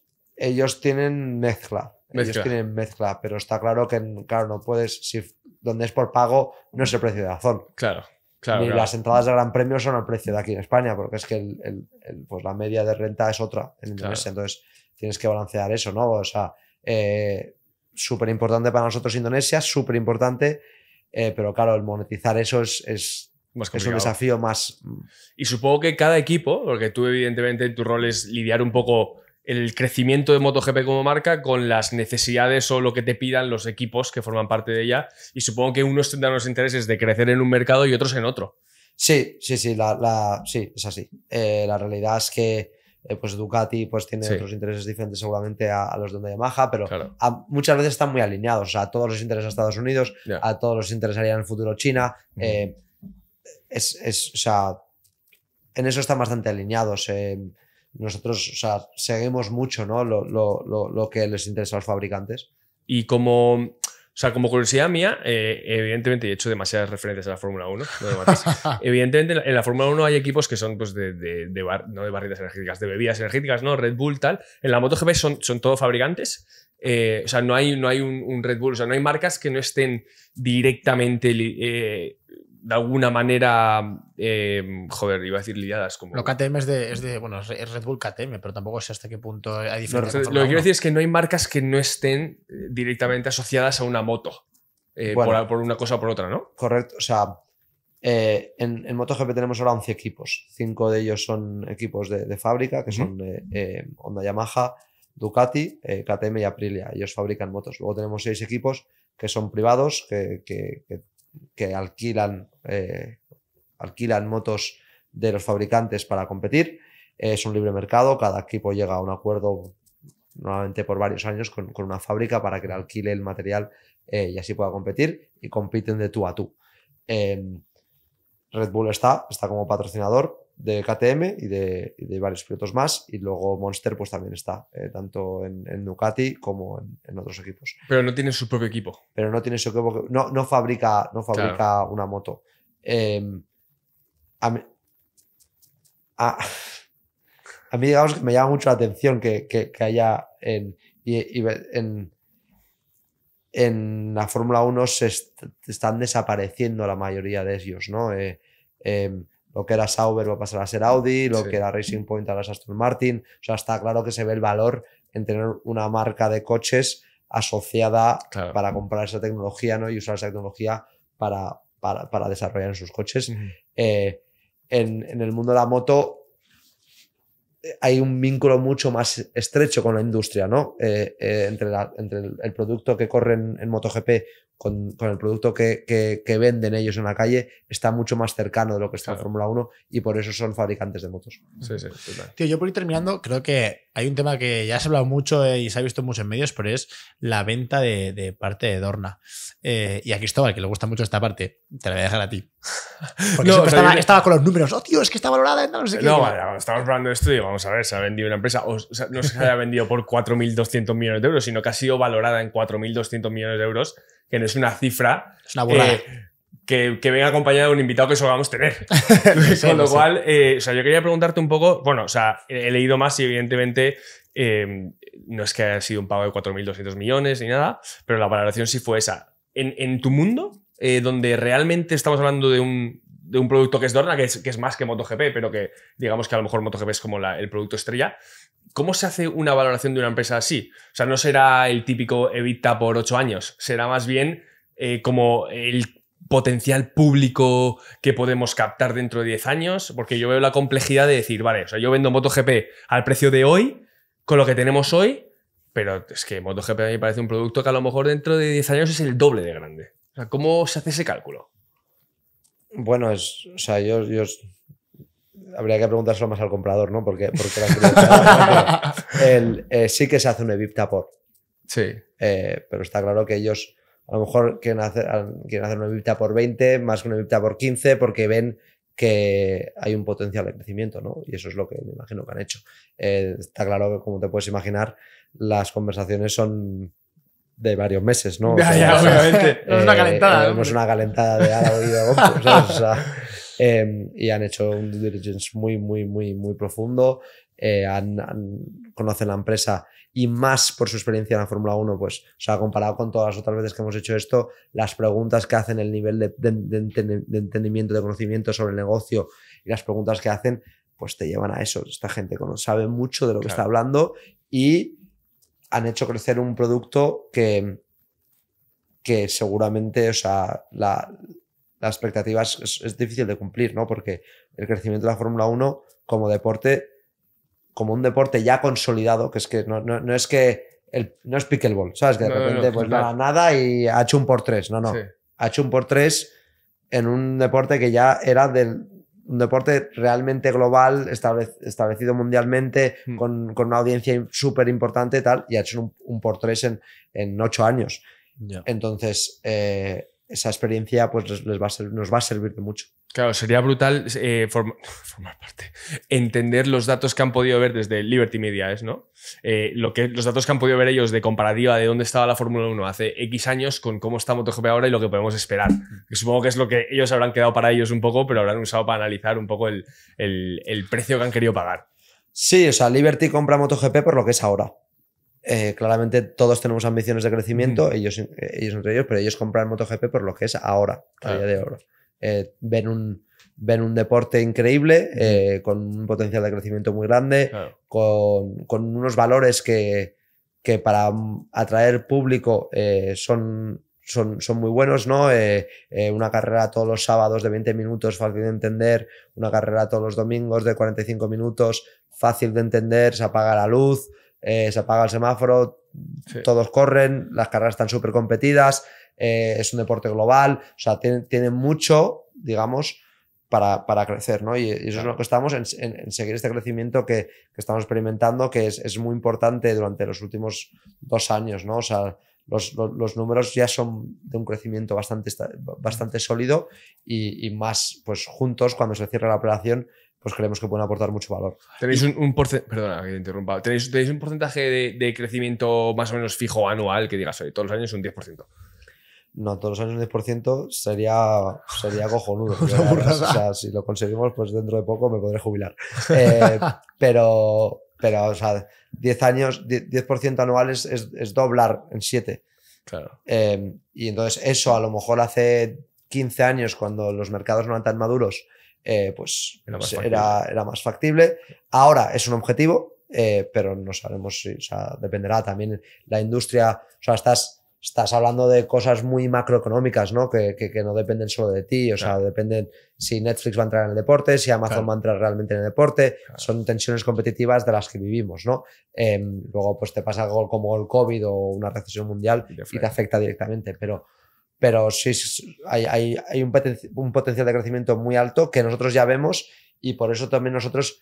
ellos tienen mezcla. Ellos tienen mezcla, pero está claro que claro, no puedes, si donde es por pago, no es el precio de Azón. Claro, claro. Ni las entradas de Gran Premio son el precio de aquí en España, porque es que pues la media de renta es otra en Indonesia. Entonces tienes que balancear eso, ¿no? O sea, eh, súper importante para nosotros Indonesia, súper importante, eh, pero claro, el monetizar eso es, es es un desafío más. Y supongo que cada equipo, porque tú evidentemente tu rol es lidiar un poco el crecimiento de MotoGP como marca con las necesidades o lo que te pidan los equipos que forman parte de ella. Y supongo que unos tendrán los intereses de crecer en un mercado y otros en otro. Sí, sí, sí, la, sí es así. Eh, la realidad es que eh, pues Ducati pues tiene otros intereses diferentes seguramente a, los de Yamaha, pero muchas veces están muy alineados. O sea, a todos los intereses a Estados Unidos, a todos los interesaría en el futuro China. Eh, es, o sea, en eso están bastante alineados nosotros o sea, seguimos mucho ¿no? lo, que les interesa a los fabricantes. Y como, sea, como curiosidad mía, eh, evidentemente, he hecho demasiadas referencias a la Fórmula 1, evidentemente en la Fórmula 1 hay equipos que son pues, de, de barritas energéticas, de bebidas energéticas, ¿no? Red Bull, tal. En la MotoGP son, son todos fabricantes. Eh, o sea, no hay, no hay un, Red Bull, o sea, no hay marcas que no estén directamente eh, de alguna manera, eh, joder, iba a decir liadas. Como... Lo KTM es de, es bueno, es Red Bull KTM, pero tampoco sé hasta qué punto hay lo que quiero decir es que no hay marcas que no estén eh, directamente asociadas a una moto, eh, por, una cosa o por otra, ¿no? Correcto, o sea, en, MotoGP tenemos ahora 11 equipos, cinco de ellos son equipos de, fábrica, que son Honda Yamaha, Ducati, KTM y Aprilia, ellos fabrican motos. Luego tenemos seis equipos que son privados, que, que, que que alquilan, eh, alquilan motos de los fabricantes para competir. Eh, es un libre mercado, cada equipo llega a un acuerdo normalmente por varios años con, una fábrica para que le alquile el material eh, y así pueda competir y compiten de tú a tú. Em, Red Bull está, está como patrocinador, de KTM y de, varios pilotos más. Y luego Monster pues también está, eh, tanto en, en, Ducati como en, otros equipos. Pero no tiene su propio equipo. Pero no tiene su equipo, no, no fabrica, no fabrica una moto. Em, a, mí, digamos que me llama mucho la atención que, haya en, en, en la Fórmula 1 se están desapareciendo la mayoría de ellos, ¿no? Eh, em, lo que era Sauber va a pasar a ser Audi, lo que era Racing Point a las Aston Martin. O sea, está claro que se ve el valor en tener una marca de coches asociada para comprar esa tecnología ¿no? y usar esa tecnología para, para, para desarrollar en sus coches. Eh, en, en, el mundo de la moto hay un vínculo mucho más estrecho con la industria, ¿no? Eh, eh, entre, el, producto que corren en, MotoGP con, el producto que, venden ellos en la calle, está mucho más cercano de lo que está en Fórmula 1 y por eso son fabricantes de motos. Sí, sí, Tío, yo por ir terminando, creo que hay un tema que ya se ha hablado mucho eh, y se ha visto mucho en medios, pero es la venta de, parte de Dorna. Eh, y a Cristóbal, que le gusta mucho esta parte, te la voy a dejar a ti. estaba, con los números. ¡Oh, Es que está valorada no vale, estamos hablando de esto y vamos a ver, se ha vendido una empresa. O, no se haya vendido por 4.200 millones de euros, sino que ha sido valorada en 4.200 millones de euros, que no es una cifra. Es una burrada. Eh, que, venga acompañado de un invitado que vamos a tener. Con lo cual, eh, o sea, yo quería preguntarte un poco, bueno, o sea, he leído más y evidentemente em, no es que haya sido un pago de 4.200 millones ni nada, pero la valoración sí fue esa. En, tu mundo, eh, donde realmente estamos hablando de un, producto que es Dorna, que es, más que MotoGP, pero que digamos que a lo mejor MotoGP es como el producto estrella, ¿cómo se hace una valoración de una empresa así? O sea, no será el típico evita por 8 años, será más bien eh, como el potencial público que podemos captar dentro de 10 años? Porque yo veo la complejidad de decir, vale, o sea, yo vendo MotoGP al precio de hoy, con lo que tenemos hoy, pero es que MotoGP a mí me parece un producto que a lo mejor dentro de 10 años es el doble de grande. O sea, ¿cómo se hace ese cálculo? Bueno, es, o sea, yo, yo habría que preguntárselo más al comprador, ¿no? Porque, eh, sí que se hace un EBITDA por. Sí. Eh, pero está claro que ellos a lo mejor quieren hacer, quieren hacer una EBITDA por 20 más que una EBITDA por 15 porque ven que hay un potencial de crecimiento, ¿no? Y eso es lo que me imagino que han hecho. Eh, está claro que, como te puedes imaginar, las conversaciones son de varios meses, ¿no? ya, ya, obviamente. Eh, es una calentada. Eh, es una calentada de oído em, y han hecho un due diligence muy, muy, muy, muy profundo. conocen la empresa y más por su experiencia en la Fórmula 1, pues, o sea, comparado con todas las otras veces que hemos hecho esto, las preguntas que hacen, el nivel de, entendimiento, de conocimiento sobre el negocio y las preguntas que hacen, pues te llevan a eso. Esta gente sabe mucho de lo que está hablando y han hecho crecer un producto que, que seguramente, o sea, la, expectativa es, difícil de cumplir, ¿no? Porque el crecimiento de la Fórmula 1 como deporte como un deporte ya consolidado, que es que no, no, es que el, no es pickleball, ¿sabes? de repente pues nada, nada y ha hecho un por tres, no, no, ha hecho un por tres en un deporte que ya era del, un deporte realmente global, establecido mundialmente, mm. con, una audiencia súper importante y tal, y ha hecho un, por tres en, ocho años. Entonces, eh, esa experiencia pues, nos va a servir de mucho. Claro, sería brutal eh, formar parte, entender los datos que han podido ver desde Liberty Media, ¿es, ¿no? Eh, lo que, los datos que han podido ver ellos de comparativa de dónde estaba la Fórmula 1 hace X años con cómo está MotoGP ahora y lo que podemos esperar. supongo que es lo que ellos habrán quedado para ellos un poco, pero habrán usado para analizar un poco el, el, el precio que han querido pagar. Sí, o sea, Liberty compra MotoGP por lo que es ahora. Eh, claramente todos tenemos ambiciones de crecimiento, ellos, ellos entre ellos, pero ellos compran MotoGP por lo que es ahora, de oro. Eh, ven, un, un deporte increíble, eh, con un potencial de crecimiento muy grande, con, unos valores que, para atraer público son son, muy buenos, una carrera todos los sábados de 20 minutos, fácil de entender, una carrera todos los domingos de 45 minutos, fácil de entender, se apaga la luz, eh, se apaga el semáforo, todos corren, las carreras están súper competidas, eh, es un deporte global, o sea, tiene, mucho, digamos, para, crecer, ¿no? Y, eso es lo que estamos en, seguir este crecimiento que, estamos experimentando, que es, muy importante durante los últimos dos años, ¿no? O sea, los, números ya son de un crecimiento bastante, bastante sólido y, y, más, pues juntos, cuando se cierra la operación, pues creemos que pueden aportar mucho valor. ¿Tenéis un, porcentaje, ¿tenéis, un porcentaje de, crecimiento más o menos fijo anual que digas, todos los años un 10%? No, todos los años un 10% sería, sería cojonudo. o sea, si lo conseguimos, pues dentro de poco me podré jubilar. Eh, pero, pero, o sea, 10 años, 10%, anual es, doblar en 7. Claro. Eh, y entonces eso a lo mejor hace 15 años, cuando los mercados no eran tan maduros, eh, pues era más, era, más, factible. Ahora es un objetivo, eh, pero no sabemos si, o sea, dependerá también la industria, o sea, estás, estás hablando de cosas muy macroeconómicas, ¿no? Que, que, que no dependen solo de ti, o sea, dependen si Netflix va a entrar en el deporte, si Amazon va a entrar realmente en el deporte, son tensiones competitivas de las que vivimos, ¿no? Eh, luego, pues te pasa algo como el COVID o una recesión mundial y te afecta directamente, pero pero sí, hay, un, potencial de crecimiento muy alto que nosotros ya vemos y por eso también nosotros,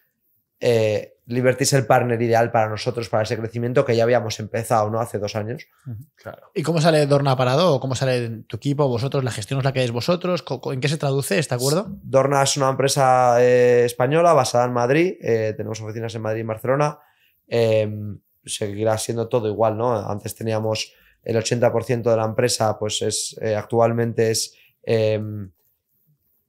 eh, Liberty es el partner ideal para nosotros, para ese crecimiento que ya habíamos empezado ¿no? hace dos años. Claro. ¿Y cómo sale Dorna Parado? ¿Cómo sale tu equipo? ¿Vosotros? ¿La gestión es la quedáis vosotros? ¿En qué se traduce este acuerdo? Dorna es una empresa eh, española basada en Madrid. Eh, tenemos oficinas en Madrid y Barcelona. seguirá siendo todo igual, ¿no? Antes teníamos el 80% de la empresa pues es, eh, actualmente es em,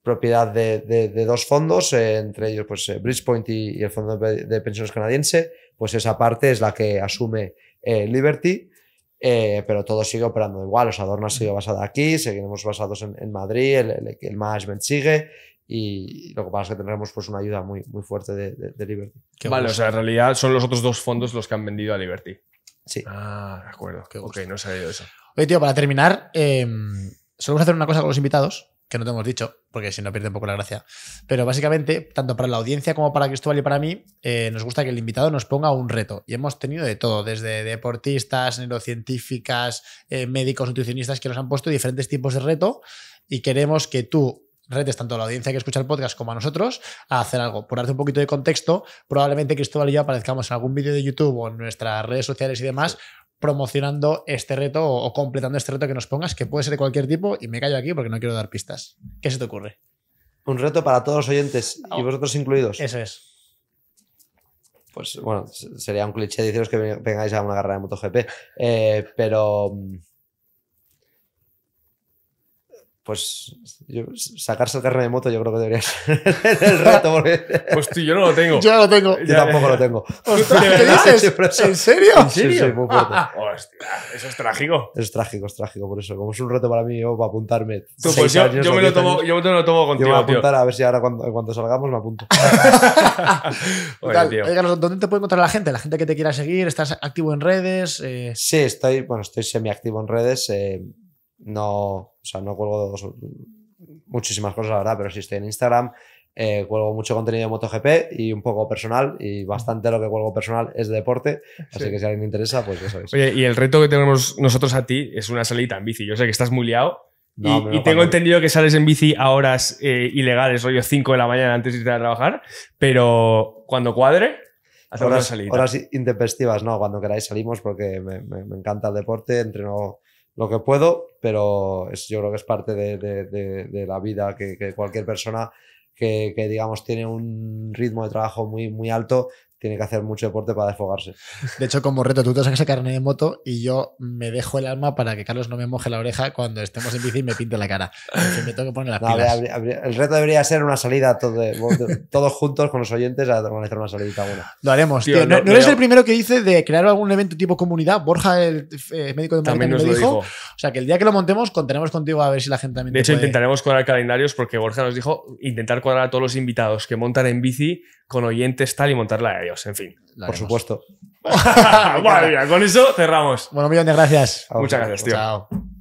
propiedad de, dos fondos, eh, entre ellos pues, eh, Bridgepoint y, el Fondo de, Pensiones Canadiense, pues esa parte es la que asume Liberty, pero todo sigue operando igual, o sea, sido sigue basada aquí, seguiremos basados en, Madrid, el, management sigue. Y lo que pasa es que tendremos pues, una ayuda muy, muy fuerte de, Liberty. vale, o sea, en realidad son los otros dos fondos los que han vendido a Liberty. Sí. Ah, de acuerdo. Qué ok, no sabía eso. Oye, tío, para terminar, eh, solemos hacer una cosa con los invitados, que no te hemos dicho, porque si no pierde un poco la gracia. Pero básicamente, tanto para la audiencia como para Cristóbal y para mí, eh, nos gusta que el invitado nos ponga un reto. Y hemos tenido de todo, desde deportistas, neurocientíficas, eh, médicos, nutricionistas, que nos han puesto diferentes tipos de reto. Y queremos que tú retes tanto a la audiencia que escucha el podcast como a nosotros a hacer algo. Por darte un poquito de contexto, probablemente Cristóbal y yo aparezcamos en algún vídeo de YouTube o en nuestras redes sociales y demás promocionando este reto o, completando este reto que nos pongas, que puede ser de cualquier tipo, y me callo aquí porque no quiero dar pistas. ¿Qué se te ocurre? Un reto para todos los oyentes y oh. vosotros incluidos. Eso es. Pues bueno, sería un cliché deciros que vengáis a una carrera de MotoGP, eh, pero mm, pues sacarse el carne de moto yo creo que debería ser el reto. Porque... Pues tú, yo no lo tengo. Yo no lo tengo. Yo tampoco lo tengo. ¿qué dices? ¿En serio? ¿En serio? Sí, muy fuerte. Hostia, eso es trágico. Es trágico, es trágico. Por eso, como es un reto para mí, yo para apuntarme. Pues yo, me lo tomo, yo, me lo tomo, contigo. Yo voy a apuntar a ver si ahora cuando, salgamos me apunto. ¿dónde te puede encontrar la gente? La gente que te quiera seguir, ¿estás activo en redes? Eh, sí, estoy, bueno, estoy semiactivo en redes. Eh, no, o sea, no cuelgo muchísimas cosas, la verdad, pero sí estoy en Instagram. Eh, cuelgo mucho contenido de MotoGP y un poco personal, y bastante lo que cuelgo personal es de deporte, así que si a alguien me interesa, pues ya Oye, y el reto que tenemos nosotros a ti es una salida en bici. Yo sé que estás muy liado, y, tengo entendido que sales en bici a horas eh, ilegales, rollo 5 de la mañana antes de ir a trabajar, pero cuando cuadre, hacemos horas, una salida. Horas intempestivas, no, cuando queráis salimos porque me, me encanta el deporte, entreno lo que puedo, pero yo creo que es parte de, la vida que, cualquier persona que, que, digamos tiene un ritmo de trabajo muy, muy alto tiene que hacer mucho deporte para desfogarse. De hecho, como reto, tú te sacas el carnet de moto y yo me dejo el alma para que Carlos no me moje la oreja cuando estemos en bici y me pinte la cara. el reto debería ser una salida todos juntos con los oyentes a organizar una salida. buena. Lo haremos. Tío, No, eres el primero que dice de crear algún evento tipo comunidad. Borja, el eh, médico de nos dijo. O sea, que el día que lo montemos, contaremos contigo a ver si la gente también. De hecho, intentaremos cuadrar calendarios porque Borja nos dijo intentar cuadrar a todos los invitados que montan en bici con oyentes tal y montarla a ellos, en fin. por supuesto. con eso cerramos. Bueno, millón de gracias. Muchas gracias, tío. Chao.